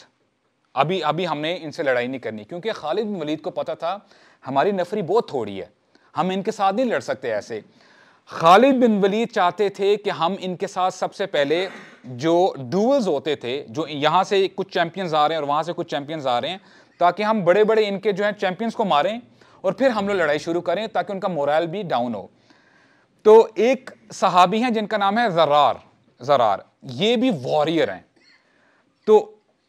अभी अभी हमने इनसे लड़ाई नहीं करनी क्योंकि खालिद बिन वलीद को पता था हमारी नफरी बहुत थोड़ी है हम इनके साथ नहीं लड़ सकते ऐसे खालिद बिन वलीद चाहते थे कि हम इनके साथ सबसे पहले जो डूल्स होते थे जो यहाँ से कुछ चैम्पियंस आ रहे हैं और वहाँ से कुछ चैम्पियंस आ रहे हैं ताकि हम बड़े बड़े इनके जो हैं चैम्पियंस को मारें और फिर हम लोग लड़ाई शुरू करें ताकि उनका मोरल भी डाउन हो तो एक सहाबी हैं जिनका नाम है जरार जरार ये भी वॉरियर हैं तो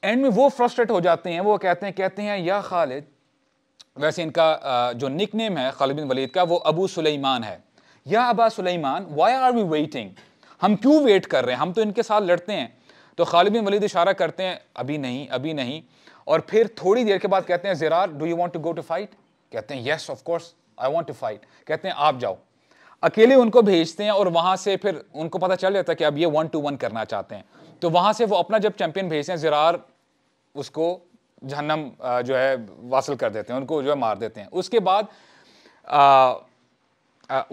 एंड में वो फ्रस्ट्रेट हो जाते हैं वो कहते हैं कहते हैं या खालिद वैसे इनका जो निक नेम है खालिद बिन वलीद का वो अबू सुलेमान है या Aba Sulaiman why are we waiting हम क्यों वेट कर रहे हैं हम तो इनके साथ लड़ते हैं तो खालिद बिन वलीद इशारा करते हैं अभी नहीं अभी नहीं और फिर थोड़ी देर के बाद कहते हैं Zarar do you want to go to fight कहते हैं yes of course I want to fight कहते हैं आप जाओ अकेले उनको भेजते हैं और वहां से फिर उनको पता चल जाता है कि अब ये वन टू वन करना चाहते हैं तो वहां से वो अपना जब चैंपियन भेजते हैं जरार उसको जहनम जो है वासिल कर देते हैं उनको जो है मार देते हैं उसके बाद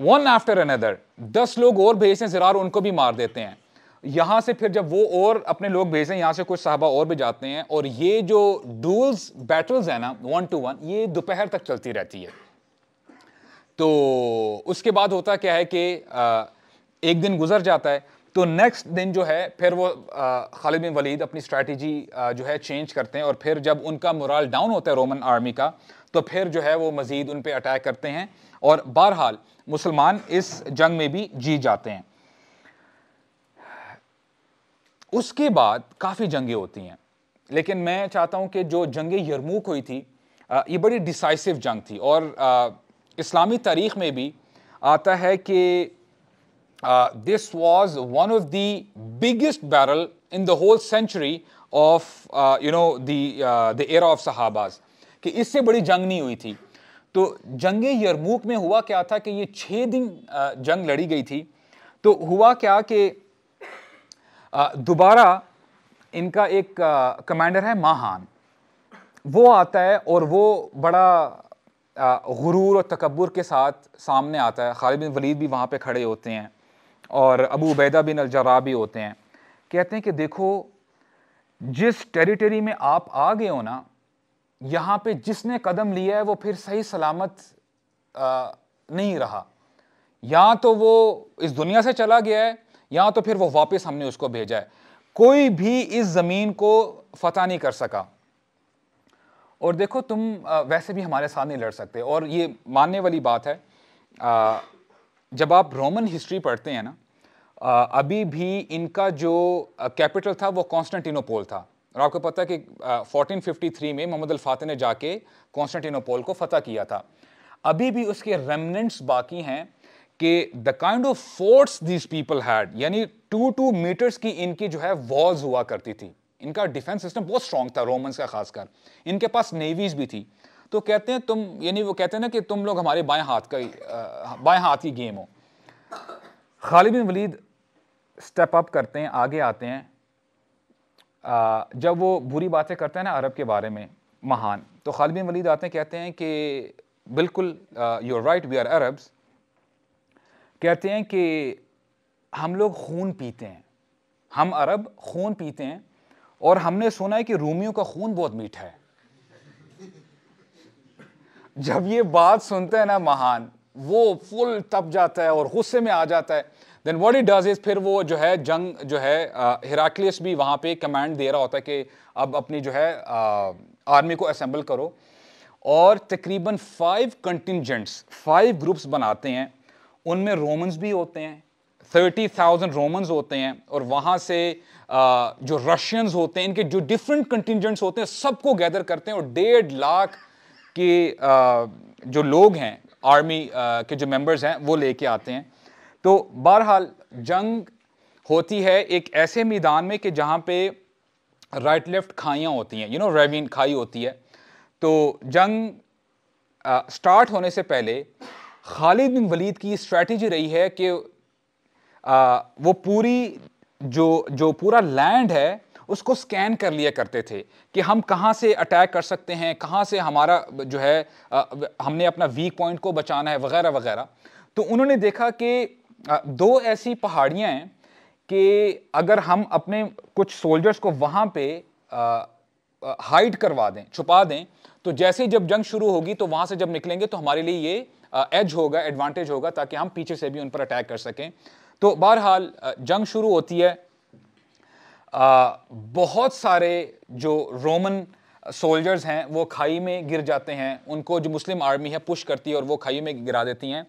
वन आफ्टर अनदर दस लोग और भेजते हैं ज़रार उनको भी मार देते हैं यहाँ से फिर जब वो और अपने लोग भेजते हैं यहाँ से कुछ साहबा और भी जाते हैं और ये जो डूल्स बैटल्स हैं ना वन टू वन ये दोपहर तक चलती रहती है तो उसके बाद होता क्या है कि एक दिन गुजर जाता है तो नेक्स्ट दिन जो है फिर वो खालिद बिन वलीद अपनी स्ट्रैटेजी जो है चेंज करते हैं और फिर जब उनका मोरल डाउन होता है रोमन आर्मी का तो फिर जो है वो मज़ीद उन पर अटैक करते हैं और बहरहाल मुसलमान इस जंग में भी जीत जाते हैं उसके बाद काफ़ी जंगें होती हैं लेकिन मैं चाहता हूँ कि जो जंग यरमूक हुई थी ये बड़ी डिसाइसिव जंग थी और इस्लामी तारीख़ में भी आता है कि uh, this was one of the biggest barrel in the whole century of uh, you know the uh, the era of sahabas कि इससे बड़ी जंग नहीं हुई थी तो जंग यरमूक में हुआ क्या था कि ये छः दिन uh, जंग लड़ी गई थी तो हुआ क्या कि uh, दोबारा इनका एक कमांडर uh, है माहान वो आता है और वो बड़ा गुरूर और तकबर के साथ सामने आता है खालिद बिन वलीद भी वहाँ पे खड़े होते हैं और अबू उबैदा बिन भी होते हैं कहते हैं कि देखो जिस टेरिटरी में आप आ गए हो ना यहाँ पे जिसने कदम लिया है वो फिर सही सलामत आ, नहीं रहा या तो वो इस दुनिया से चला गया है या तो फिर वो वापस हमने उसको भेजा है कोई भी इस ज़मीन को फतह नहीं कर सका और देखो तुम वैसे भी हमारे साथ नहीं लड़ सकते और ये मानने वाली बात है जब आप रोमन हिस्ट्री पढ़ते हैं ना अभी भी इनका जो कैपिटल था वो कॉन्स्टेंटिनोपोल था और आपको पता है कि 1453 में मोहम्मद अल ने जाके कॉन्स्टेंटिनोपोल को फतह किया था अभी भी उसके रेमनेंट्स बाकी हैं कि the kind of force this people had यानी टू टू मीटर्स की इनकी जो है वॉज हुआ करती थी इनका डिफेंस सिस्टम बहुत स्ट्रॉन्ग था रोमन्स का खासकर इनके पास नेवीज भी थी तो कहते हैं तुम यानी वो कहते हैं ना कि तुम लोग हमारे बाएं हाथ का बाएं हाथ की गेम हो Khalid bin Walid step up करते हैं आगे आते हैं आ, जब वो बुरी बातें करते हैं ना अरब के बारे में महान तो खालबिन वलीद आते हैं कहते हैं कि बिल्कुल you're right we are Arabs कहते हैं कि हम लोग खून पीते हैं हम अरब खून पीते हैं और हमने सुना है कि रूमियों का खून बहुत मीठा है जब ये बात सुनते हैं ना महान वो फुल तप जाता है और गुस्से में आ जाता है then what it does is फिर वो जो है जंग जो है हिराक्लियस भी वहाँ पे कमांड दे रहा होता है कि अब अपनी जो है आर्मी को असेंबल करो और तकरीबन फाइव कंटिजेंट्स फाइव ग्रुप्स बनाते हैं उनमें रोमन्स भी होते हैं थर्टी थाउजेंड रोमन्स होते हैं और वहाँ से आ, जो रशियंस होते हैं इनके जो डिफरेंट कंटिजेंट्स होते हैं सबको गैदर करते हैं और डेढ़ लाख के आ, जो लोग हैं आर्मी आ, के जो मेंबर्स हैं वो लेके आते हैं तो बहरहाल जंग होती है एक ऐसे मैदान में कि जहाँ पे राइट लेफ्ट खाइयाँ होती हैं यू नो रेवीन खाई होती है तो जंग आ, स्टार्ट होने से पहले खालिद बिन वलीद की स्ट्रेटजी रही है कि आ, वो पूरी जो जो पूरा लैंड है उसको स्कैन कर लिया करते थे कि हम कहाँ से अटैक कर सकते हैं कहाँ से हमारा जो है आ, हमने अपना वीक पॉइंट को बचाना है वगैरह वगैरह तो उन्होंने देखा कि दो ऐसी पहाड़ियाँ हैं कि अगर हम अपने कुछ सोल्जर्स को वहाँ पे हाइड करवा दें छुपा दें तो जैसे ही जब जंग शुरू होगी तो वहाँ से जब निकलेंगे तो हमारे लिए ये एज होगा एडवांटेज होगा ताकि हम पीछे से भी उन पर अटैक कर सकें तो बहरहाल जंग शुरू होती है आ, बहुत सारे जो रोमन सोल्जर्स हैं वो खाई में गिर जाते हैं उनको जो मुस्लिम आर्मी है पुश करती है और वो खाई में गिरा देती हैं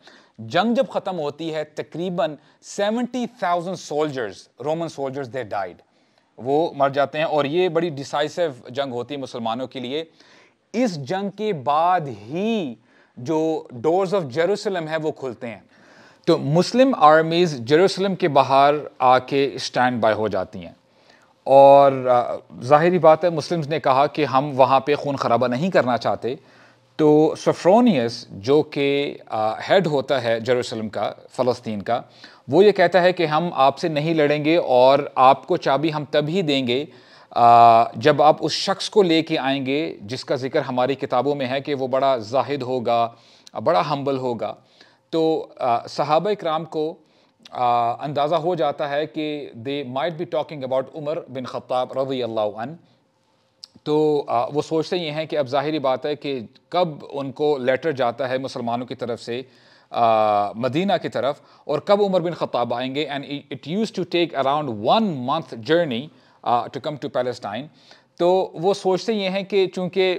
जंग जब ख़त्म होती है तकरीबन thousand soldiers Roman soldiers they died वो मर जाते हैं और ये बड़ी डिसाइसिव जंग होती है मुसलमानों के लिए इस जंग के बाद ही जो डोर्स ऑफ जेरूसलम है वो खुलते हैं तो मुस्लिम आर्मीज़ जेरूसलम के बाहर आके स्टैंड बाय हो जाती हैं और जाहरी बात है मुस्लिम्स ने कहा कि हम वहाँ पे खून खराबा नहीं करना चाहते तो सफ्रोनियस जो कि हेड होता है जरूसलम का फ़लस्तीन का वो ये कहता है कि हम आपसे नहीं लड़ेंगे और आपको चाबी हम तभी देंगे आ, जब आप उस शख्स को ले कर आएँगे जिसका ज़िक्र हमारी किताबों में है कि वो बड़ा जाहिद होगा बड़ा हम्बल होगा तो सहाबा कराम को अंदाज़ा हो जाता है कि they might be talking about Umar bin Khattab रवी अल्लाह तो आ, वो सोचते ये हैं कि अब ज़ाहिरी बात है कि कब उनको लेटर जाता है मुसलमानों की तरफ से आ, मदीना की तरफ और कब उमर बिन खत्ताब आएंगे and it used to take around one month journey to come to Palestine तो वो सोचते ये हैं कि चूँकि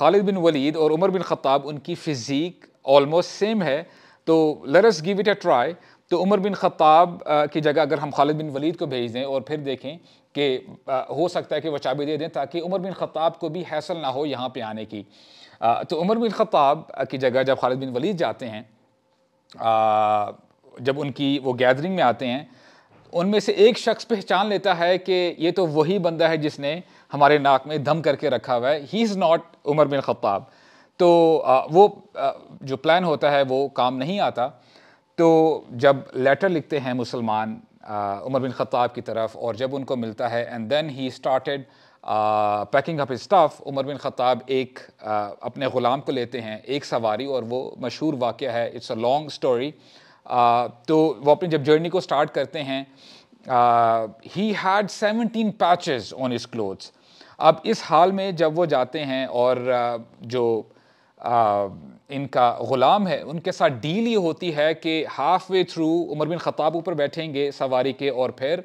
खालिद बिन वलीद और उमर बिन खत्ताब उनकी फ़िज़ीक ऑलमोस्ट सेम है तो let us give it a try तो उमर बिन ख़त्ताब की जगह अगर हम खालिद बिन वलीद को भेज दें और फिर देखें कि हो सकता है कि वह चाबी दे दें ताकि उमर बिन ख़त्ताब को भी हैसल ना हो यहाँ पे आने की तो उमर बिन ख़त्ताब की जगह जब खालिद बिन वलीद जाते हैं जब उनकी वो गैदरिंग में आते हैं उनमें से एक शख्स पहचान लेता है कि ये तो वही बंदा है जिसने हमारे नाक में दम करके रखा हुआ है he is not Umar bin Khattab तो वो जो प्लान होता है वो काम नहीं आता तो जब लेटर लिखते हैं मुसलमान उमर बिन ख़ाब की तरफ और जब उनको मिलता है and then he started packing up stuff Umar bin Khattab एक uh, अपने ग़ुलाम को लेते हैं एक सवारी और वो मशहूर वाक़ है इट्स अ लॉन्ग स्टोरी तो वो अपनी जब जर्नी को स्टार्ट करते हैं he had seventeen patches on his clothes अब इस हाल में जब वो जाते हैं और uh, जो uh, इनका ग़ुलाम है उनके साथ डील ये होती है कि halfway through Umar bin Khattab ऊपर बैठेंगे सवारी के और फिर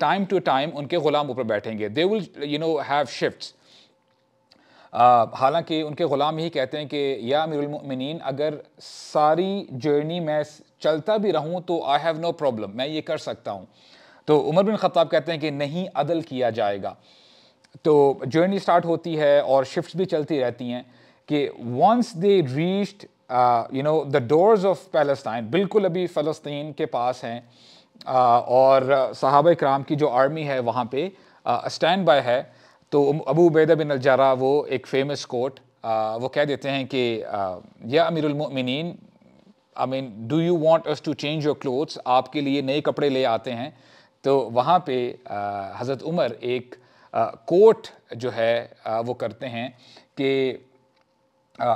टाइम टू टाइम उनके ग़ुलाम ऊपर बैठेंगे they will you know have shifts हालांकि उनके ग़ुलाम यही कहते हैं कि या अमीरमिन अगर सारी जर्नी मैं चलता भी रहूँ तो आई हैव नो प्रॉब्लम मैं ये कर सकता हूँ तो उमर बिन ख़ताब कहते हैं कि नहीं अदल किया जाएगा तो जर्नी स्टार्ट होती है और शिफ्ट भी चलती रहती हैं कि once they reached you know the doors of Palestine बिल्कुल अभी फ़लस्तीन के पास हैं uh, और uh, साहब कराम की जो आर्मी है वहाँ पे स्टैंड uh, बाय है तो अबू उबैदा बिन अलजारा वो एक फेमस कोट uh, वो कह देते हैं कि यह अमीरमिन I mean do you want us to change your clothes आपके लिए नए कपड़े ले आते हैं तो वहाँ पे uh, हज़रत उमर एक कोट जो है वो करते हैं कि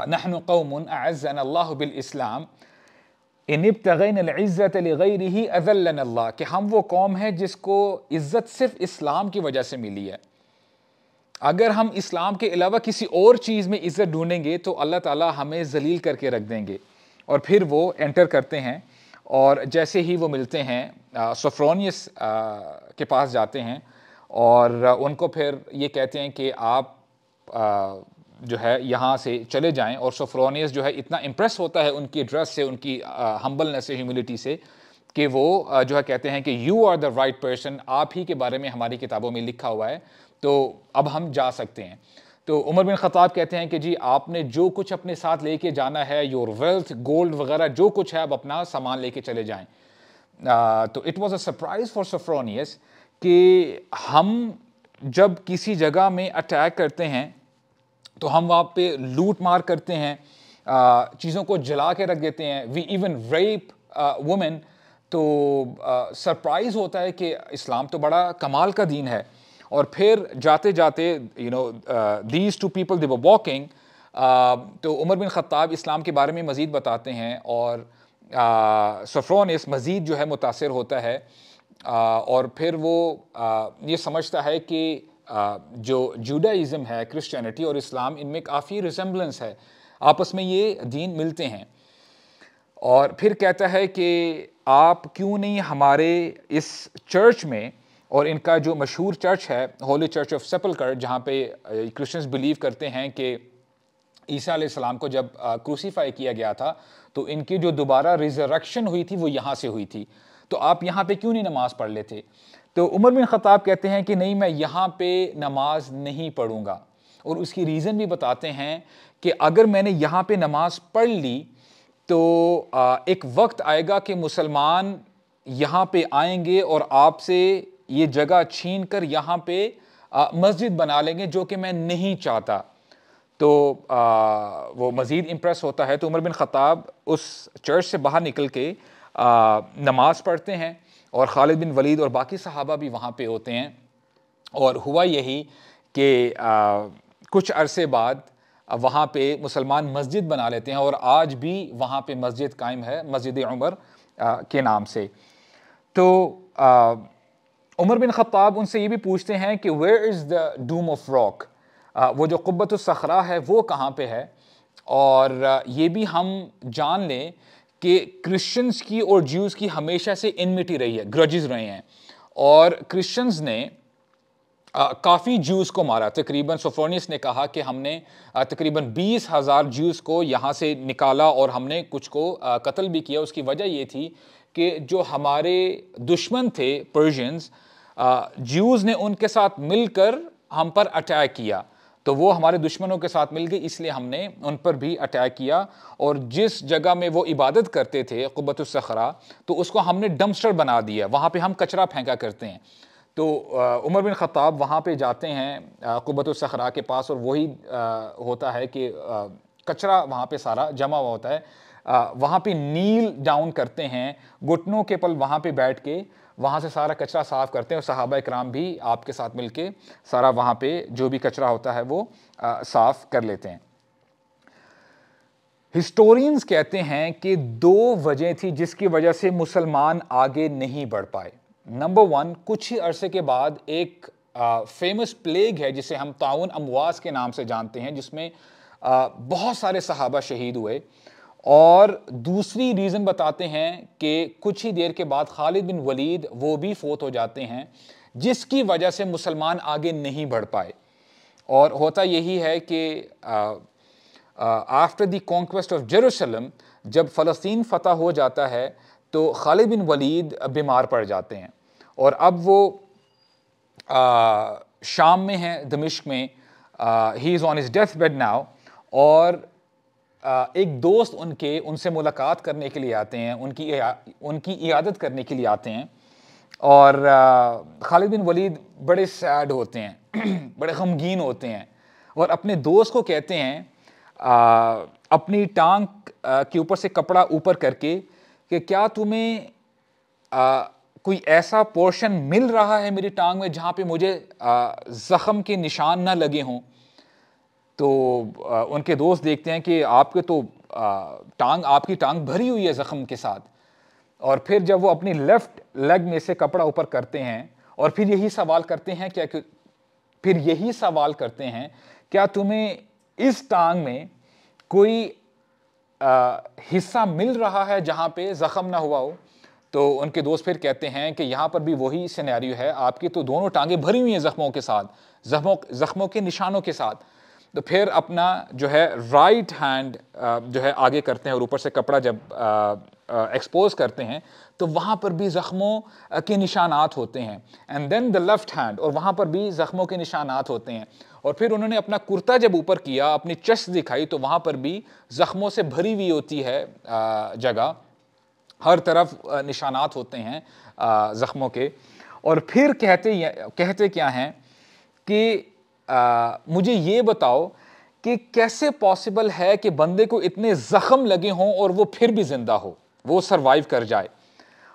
نحن قوم أعزنا الله بالإسلام इन तगैन इज़्ज़त गैर ही अज़ल्लन अल्लाह कि हम वो कौम है जिसको इज़्ज़त सिर्फ इस्लाम की वजह से मिली है अगर हम इस्लाम के अलावा किसी और चीज़ में इज़्ज़त ढूंढेंगे तो अल्लाह ताला हमें जलील करके रख देंगे और फिर वो एंटर करते हैं और जैसे ही वो मिलते हैं सोफ्रोनियस के पास जाते हैं और उनको फिर ये कहते हैं कि आप आ, जो है यहाँ से चले जाएं और सोफ्रोनियस जो है इतना इम्प्रेस होता है उनकी ड्रेस से उनकी हम्बलनेस से ह्यूमिलिटी से कि वो जो है कहते हैं कि you are the right person आप ही के बारे में हमारी किताबों में लिखा हुआ है तो अब हम जा सकते हैं तो उमर बिन ख़ताब कहते हैं कि जी आपने जो कुछ अपने साथ लेके जाना है योर वेल्थ गोल्ड वगैरह जो कुछ है अब अपना सामान लेके चले जाएं तो it was a surprise for Sophronius कि हम जब किसी जगह में अटैक करते हैं तो हम वहाँ पे लूट मार करते हैं चीज़ों को जला के रख देते हैं वी इवन रेप वुमेन तो सरप्राइज़ होता है कि इस्लाम तो बड़ा कमाल का दीन है और फिर जाते जाते you know these two people they walking तो उमर बिन ख़त्ताब इस्लाम के बारे में मज़ीद बताते हैं और सफ़रोन इस मज़ीद जो है मुतासर होता है आ, और फिर वो आ, ये समझता है कि जो जूडाइज़म है क्रिश्चियनिटी और इस्लाम इनमें काफ़ी रिसम्बलेंस है आपस में ये दीन मिलते हैं और फिर कहता है कि आप क्यों नहीं हमारे इस चर्च में और इनका जो मशहूर चर्च है होली चर्च ऑफ सेपलकर जहाँ पे क्रिश्चियंस बिलीव करते हैं कि ईसा सलाम को जब क्रूसीफाई किया गया था तो इनकी जो दोबारा रिजरक्शन हुई थी वो यहाँ से हुई थी तो आप यहाँ पे क्यों नहीं नमाज़ पढ़ लेते तो उमर बिन ख़ताब कहते हैं कि नहीं मैं यहाँ पे नमाज नहीं पढ़ूँगा और उसकी रीज़न भी बताते हैं कि अगर मैंने यहाँ पे नमाज पढ़ ली तो एक वक्त आएगा कि मुसलमान यहाँ पे आएंगे और आपसे ये जगह छीन कर यहाँ पर मस्जिद बना लेंगे जो कि मैं नहीं चाहता तो आ, वो मज़ीद इम्प्रेस होता है तो उमर बिन ख़ताब उस चर्च से बाहर निकल के आ, नमाज़ पढ़ते हैं और खालिद बिन वलीद और बाकी सहाबा भी वहाँ पे होते हैं और हुआ यही कि कुछ अरसे बाद वहाँ पे मुसलमान मस्जिद बना लेते हैं और आज भी वहाँ पे मस्जिद कायम है मस्जिद उमर के नाम से तो आ, उमर बिन ख़त्ताब उनसे ये भी पूछते हैं कि where is the dome of rock वो जो कुब्बत सखरा है वो कहाँ पे है और ये भी हम जान लें कि क्रिश्चियंस की और ज्यूज़ की हमेशा से इनमिटी रही है ग्रजिज रहे हैं और क्रिश्चियंस ने काफ़ी ज्यूज़ को मारा तकरीबन सोफोनियस ने कहा कि हमने तकरीबन बीस हज़ार ज्यूज़ को यहाँ से निकाला और हमने कुछ को कत्ल भी किया उसकी वजह ये थी कि जो हमारे दुश्मन थे पर्जियंस ज्यूज़ ने उनके साथ मिलकर हम पर अटैक किया तो वो हमारे दुश्मनों के साथ मिल गई इसलिए हमने उन पर भी अटैक किया और जिस जगह में वो इबादत करते थे कुबतुलसखरा तो उसको हमने डम्स्टर बना दिया वहाँ पर हम कचरा फेंका करते हैं तो उमर बिन ख़ताब वहाँ पे जाते हैं कुबतुलसखरा के पास और वही होता है कि कचरा वहाँ पे सारा जमा हुआ होता है वहाँ पे नील डाउन करते हैं घुटनों के पल वहाँ पे बैठ के वहाँ से सारा कचरा साफ़ करते हैं और सहाबा कराम भी आपके साथ मिलके सारा वहाँ पे जो भी कचरा होता है वो साफ़ कर लेते हैं हिस्टोरियंस कहते हैं कि दो वजह थी जिसकी वजह से मुसलमान आगे नहीं बढ़ पाए नंबर वन कुछ ही अरसे के बाद एक फेमस प्लेग है जिसे हम ताउन अमवास के नाम से जानते हैं जिसमें आ, बहुत सारे सहाबा शहीद हुए और दूसरी रीज़न बताते हैं कि कुछ ही देर के बाद खालिद बिन वलीद वो भी फोत हो जाते हैं जिसकी वजह से मुसलमान आगे नहीं बढ़ पाए और होता यही है कि after the conquest of Jerusalem जब फ़लस्तीन फ़तह हो जाता है तो खालिद बिन वलीद बीमार पड़ जाते हैं और अब वो आ, शाम में हैं दमिश्क में he is on his deathbed now और एक दोस्त उनके उनसे मुलाकात करने के लिए आते हैं उनकी उनकी इयादत करने के लिए आते हैं और खालिद बिन वलीद बड़े सैड होते हैं बड़े गमगीन होते हैं और अपने दोस्त को कहते हैं आ, अपनी टांग के ऊपर से कपड़ा ऊपर करके कि क्या तुम्हें आ, कोई ऐसा पोर्शन मिल रहा है मेरी टांग में जहाँ पे मुझे ज़ख़म के निशान ना लगे हों तो उनके दोस्त देखते हैं कि आपके तो टांग आपकी टांग भरी हुई है जख्म के साथ और फिर जब वो अपनी लेफ़्ट लेग में से कपड़ा ऊपर करते हैं और फिर यही सवाल करते हैं क्या फिर यही सवाल करते हैं क्या तुम्हें इस टांग में कोई आ, हिस्सा मिल रहा है जहाँ पे ज़ख़म ना हुआ हो तो उनके दोस्त फिर कहते हैं कि यहाँ पर भी वही सिनेरियो है आपकी तो दोनों टांगें भरी हुई हैं ज़ख्मों के साथ ज़ख्मों ज़ख्मों के निशानों के साथ तो फिर अपना जो है राइट हैंड जो है आगे करते हैं और ऊपर से कपड़ा जब एक्सपोज करते हैं तो वहाँ पर भी ज़ख्मों के निशानात होते हैं and then the left hand और वहाँ पर भी ज़ख्मों के निशानात होते हैं और फिर उन्होंने अपना कुर्ता जब ऊपर किया अपनी चेस्ट दिखाई तो वहाँ पर भी ज़ख्मों से भरी हुई होती है जगह हर तरफ निशानात होते हैं ज़ख्मों के और फिर कहते कहते क्या हैं कि आ, मुझे ये बताओ कि कैसे पॉसिबल है कि बंदे को इतने जख्म लगे हों और वो फिर भी ज़िंदा हो वो सरवाइव कर जाए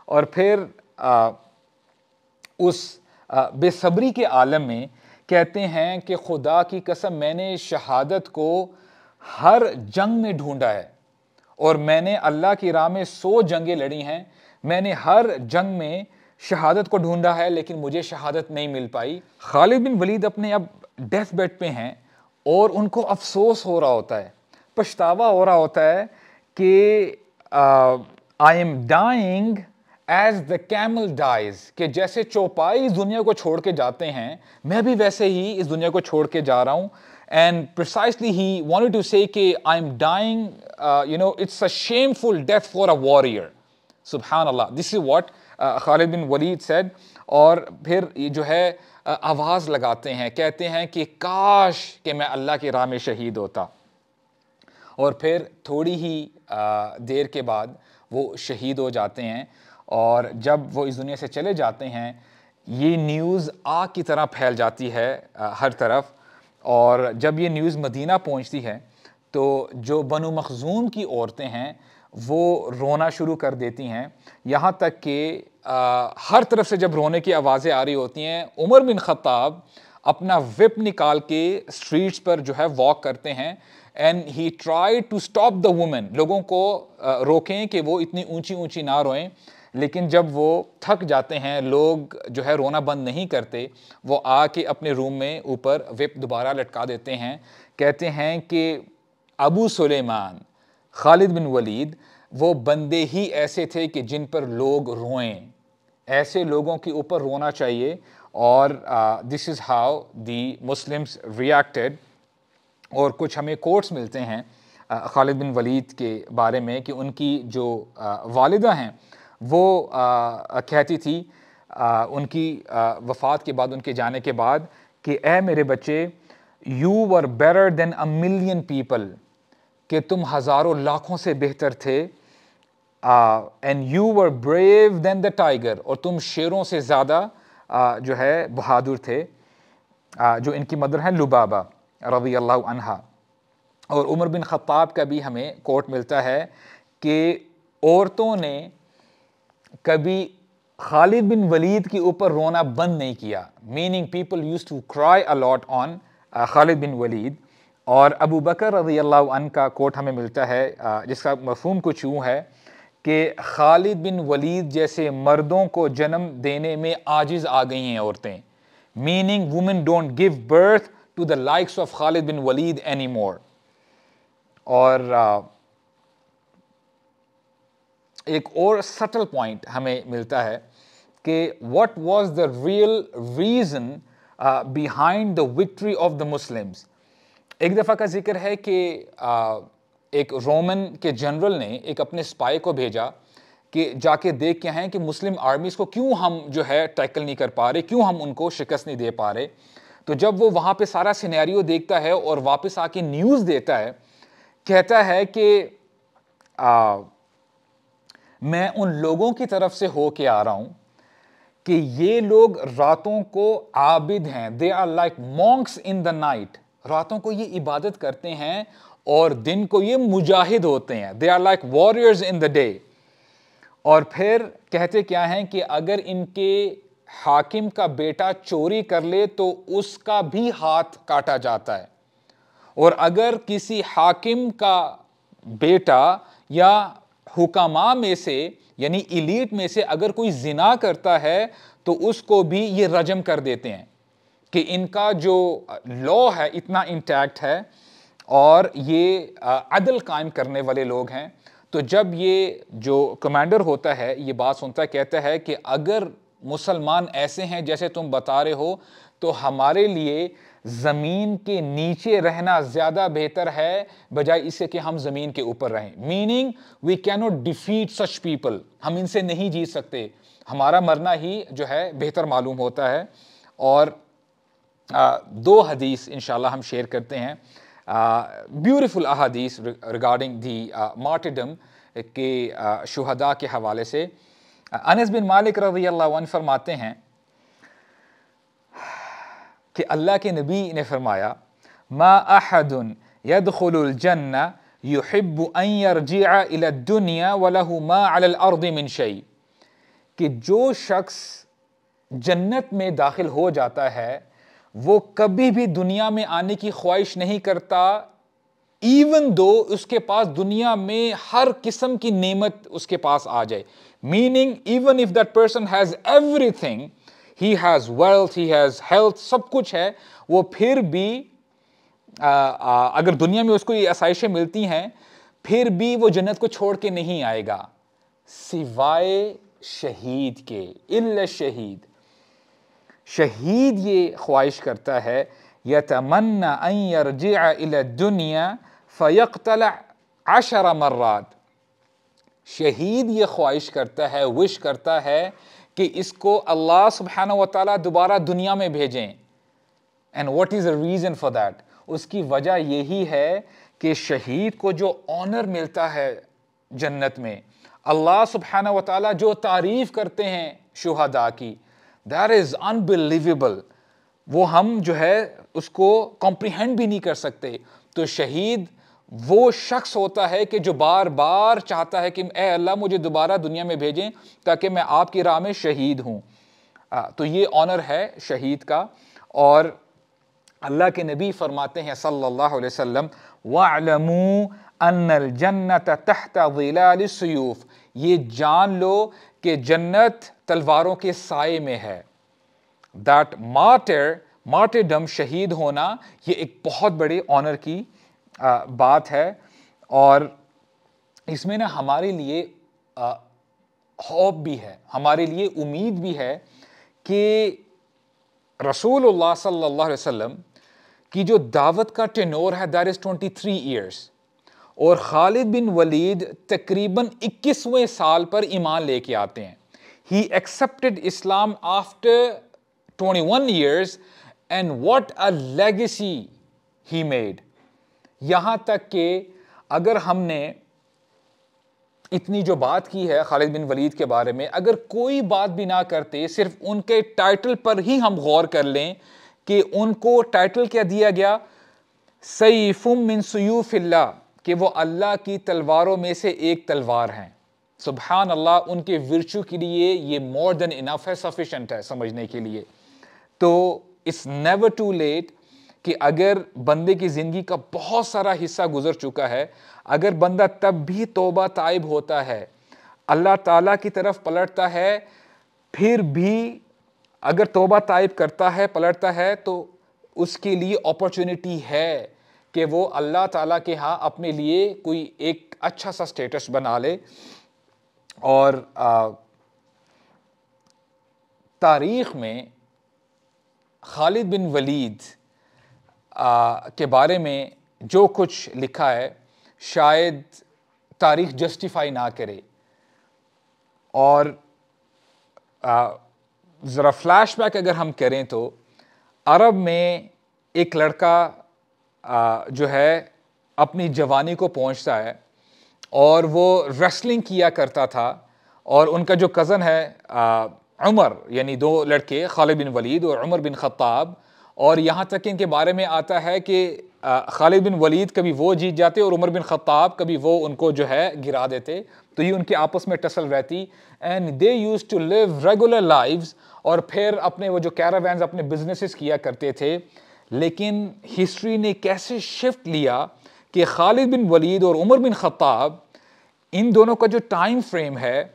और फिर आ, उस बेसब्री के आलम में कहते हैं कि खुदा की कसम मैंने शहादत को हर जंग में ढूंढा है और मैंने अल्लाह की राह में सौ जंगें लड़ी हैं मैंने हर जंग में शहादत को ढूंढा है लेकिन मुझे शहादत नहीं मिल पाई खालिद बिन वलीद अपने अब डेथ बेड पे हैं और उनको अफसोस हो रहा होता है पछतावा हो रहा होता है कि I am dying as the camel dies कि जैसे चौपाई इस दुनिया को छोड़ के जाते हैं मैं भी वैसे ही इस दुनिया को छोड़ के जा रहा हूँ and precisely he want to say I am dying you know it's a shameful death for a warrior सुबहान अल्लाह this is what Khalid bin Walid said और फिर ये जो है आवाज़ लगाते हैं कहते हैं कि काश कि मैं अल्लाह की राह में शहीद होता और फिर थोड़ी ही देर के बाद वो शहीद हो जाते हैं और जब वो इस दुनिया से चले जाते हैं ये न्यूज़ आग की तरह फैल जाती है हर तरफ और जब ये न्यूज़ मदीना पहुंचती है तो जो बनु मखजूम की औरतें हैं वो रोना शुरू कर देती हैं यहाँ तक कि आ, हर तरफ से जब रोने की आवाज़ें आ रही होती हैं उमर बिन ख़त्ताब अपना विप निकाल के स्ट्रीट्स पर जो है वॉक करते हैं and he try to stop the women लोगों को रोकें कि वो इतनी ऊंची ऊंची ना रोएं लेकिन जब वो थक जाते हैं लोग जो है रोना बंद नहीं करते वो आके अपने रूम में ऊपर विप दोबारा लटका देते हैं कहते हैं कि अबू सुलेमान खालिद बिन वलीद वो बंदे ही ऐसे थे कि जिन पर लोग रोएं ऐसे लोगों के ऊपर रोना चाहिए और this is how the Muslims reacted और कुछ हमें कोर्ट्स मिलते हैं खालिद बिन वलीद के बारे में कि उनकी जो uh, वालदा हैं वो uh, कहती थी उनकी वफ़ात के बाद उनके जाने के बाद कि ए मेरे बच्चे you were better than a million people कि तुम हज़ारों लाखों से बेहतर थे and you were brave than the tiger और तुम शेरों से ज़्यादा जो है बहादुर थे जो इनकी मदर हैं लुबाबा रवी अल्लाह और उमर बिन ख़त्ताब का भी हमें कोट मिलता है कि औरतों ने कभी खालिद बिन वलीद के ऊपर रोना बंद नहीं किया meaning people use to cry a lot on Khalid bin Walid और अबू बकर रजी अल्लाह का कोट हमें मिलता है जिसका मफहम कुछ यूँ है कि खालिद बिन वलीद जैसे मर्दों को जन्म देने में आजिज़ आ गई हैं औरतें meaning women don't give birth to the likes of Khalid bin Walid any more और एक और सटल पॉइंट हमें मिलता है कि what was the real reason behind the victory of the Muslims एक दफ़ा का जिक्र है कि एक रोमन के जनरल ने एक अपने स्पाई को भेजा कि जाके देख के हैं कि मुस्लिम आर्मीज़ को क्यों हम जो है टैकल नहीं कर पा रहे क्यों हम उनको शिकस्त नहीं दे पा रहे तो जब वो वहाँ पे सारा सिनेरियो देखता है और वापस आके न्यूज़ देता है कहता है कि आ, मैं उन लोगों की तरफ से हो के आ रहा हूँ कि ये लोग रातों को आबिद हैं they are like monks in the night रातों को ये इबादत करते हैं और दिन को ये मुजाहिद होते हैं they are like warriors in the day और फिर कहते क्या हैं कि अगर इनके हाकिम का बेटा चोरी कर ले तो उसका भी हाथ काटा जाता है और अगर किसी हाकिम का बेटा या हुकामा में से यानी इलीट में से अगर कोई जिना करता है तो उसको भी ये रजम कर देते हैं कि इनका जो लॉ है इतना इंटैक्ट है और ये अदल कायम करने वाले लोग हैं तो जब ये जो कमांडर होता है ये बात सुनता है कहता है कि अगर मुसलमान ऐसे हैं जैसे तुम बता रहे हो तो हमारे लिए ज़मीन के नीचे रहना ज़्यादा बेहतर है बजाय इससे कि हम ज़मीन के ऊपर रहें meaning we cannot defeat such people हम इनसे नहीं जीत सकते हमारा मरना ही जो है बेहतर मालूम होता है और आ, दो हदीस इन हम शेयर करते हैं ब्यूटिफुल अहादीस रिगार्डिंग दी मार्टिडम के शहदा के हवाले से अनस बिन मालिक रजी अल्लाह फरमाते हैं कि अल्लाह के नबी ने फरमाया मा अहदन यदखलजन्ना युहब अरजिया मा कि जो शख्स जन्नत में दाखिल हो जाता है वो कभी भी दुनिया में आने की ख्वाहिश नहीं करता इवन दो उसके पास दुनिया में हर किस्म की नेमत उसके पास आ जाए meaning even if that person has everything he has wealth he has health सब कुछ है वो फिर भी आ, आ, अगर दुनिया में उसको ये आसाइशें मिलती हैं फिर भी वो जन्नत को छोड़ के नहीं आएगा सिवाय शहीद के इल्ल शहीद शहीद ये ख्वाहिश करता है यतमन्ना अन दुनिया फ़ैक तला आशरा मर्रात शहीद ये ख्वाहिश करता है विश करता है कि इसको अल्लाह सुबहाना व ताली दोबारा दुनिया में भेजें and what is the reason for that उसकी वजह यही है कि शहीद को जो ऑनर मिलता है जन्नत में अल्लाह सुबहाना व ताली जो तारीफ़ करते हैं शुहदा की दैट इज़ अनबिलीवेबल वो हम जो है उसको कॉम्प्रिहेंड भी नहीं कर सकते तो शहीद वो शख्स होता है कि जो बार बार चाहता है कि ए अल्लाह मुझे दोबारा दुनिया में भेजें ताकि मैं आपकी राह में शहीद हूँ तो ये ऑनर है शहीद का और अल्लाह के नबी फरमाते हैं सल्लल्लाहु अलैहि वसल्लम वालमू अन्नल जन्नत तहत सयूफ़ ये जान लो कि जन्नत तलवारों के साय में है दैट मार्टर डम शहीद होना ये एक बहुत बड़े ऑनर की आ, बात है और इसमें ना हमारे लिए होप भी है हमारे लिए उम्मीद भी है कि रसूल सल्लल्लाहु अलैहि वसल्लम की जो दावत का टेनोर है that is twenty three years और खालिद बिन वलीद तकरीबन 21वें साल पर ईमान लेके आते हैं he accepted Islam after 21 years and what a legacy he made यहाँ तक कि अगर हमने इतनी जो बात की है खालिद बिन वलीद के बारे में अगर कोई बात भी ना करते सिर्फ उनके टाइटल पर ही हम गौर कर लें कि उनको टाइटल क्या दिया गया सईफ़ुम मिन सयूफ़िल्ला कि वो अल्लाह की तलवारों में से एक तलवार हैं सुबहान अल्लाह उनके विरचू के लिए ये मोर देन इनफ है सफिशेंट है समझने के लिए तो इट्स नेवर टू लेट कि अगर बंदे की ज़िंदगी का बहुत सारा हिस्सा गुजर चुका है अगर बंदा तब भी तोबा तायब होता है अल्लाह ताला की तरफ पलटता है फिर भी अगर तोबा तायब करता है पलटता है तो उसके लिए अपॉर्चुनिटी है कि वो अल्लाह ताला के यहाँ अपने लिए कोई एक अच्छा सा स्टेटस बना ले और तारीख़ में खालिद बिन वलीद के बारे में जो कुछ लिखा है शायद तारीख जस्टिफाई ना करे और ज़रा फ्लैशबैक अगर हम करें तो अरब में एक लड़का जो है अपनी जवानी को पहुंचता है और वो रेसलिंग किया करता था और उनका जो कज़न है उमर यानी दो लड़के खालिद बिन वलीद और उमर बिन ख़त्ताब और यहाँ तक कि इनके बारे में आता है कि खालिद बिन वलीद कभी वो जीत जाते और उमर बिन ख़त्ताब कभी वो उनको जो है गिरा देते तो ये उनके आपस में टसल रहती and they use to live regular lives और फिर अपने वो जो कैरावैंस अपने बिजनेसेस किया करते थे लेकिन हिस्ट्री ने कैसे शिफ्ट लिया कि खालिद बिन वलीद और उमर बिन ख़ताब इन दोनों का जो टाइम फ्रेम है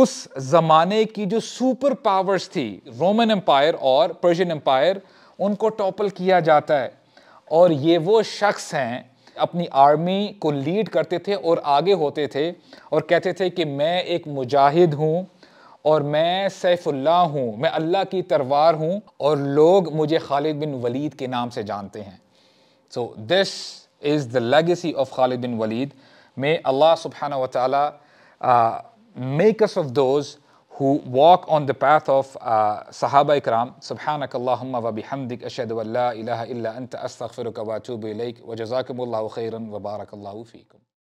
उस ज़माने की जो सुपर पावर्स थी रोमन एम्पायर और पर्शियन एम्पायर उनको टॉपल किया जाता है और ये वो शख्स हैं अपनी आर्मी को लीड करते थे और आगे होते थे और कहते थे कि मैं एक मुजाहिद हूँ और मैं सैफुल्ला हूँ मैं अल्लाह की तरवार हूँ और लोग मुझे खालिद बिन वलीद के नाम से जानते हैं so this is the legacy of Khalid bin Walid may Allah सुबहान वेकर्स of those who walk on the path of साहब इक्राम सुबहान वबिहदिक अशद अल्लाह अंत अस्तफ़िर वबाचूब वजाकबल खैरन वबारक फ़ीकुम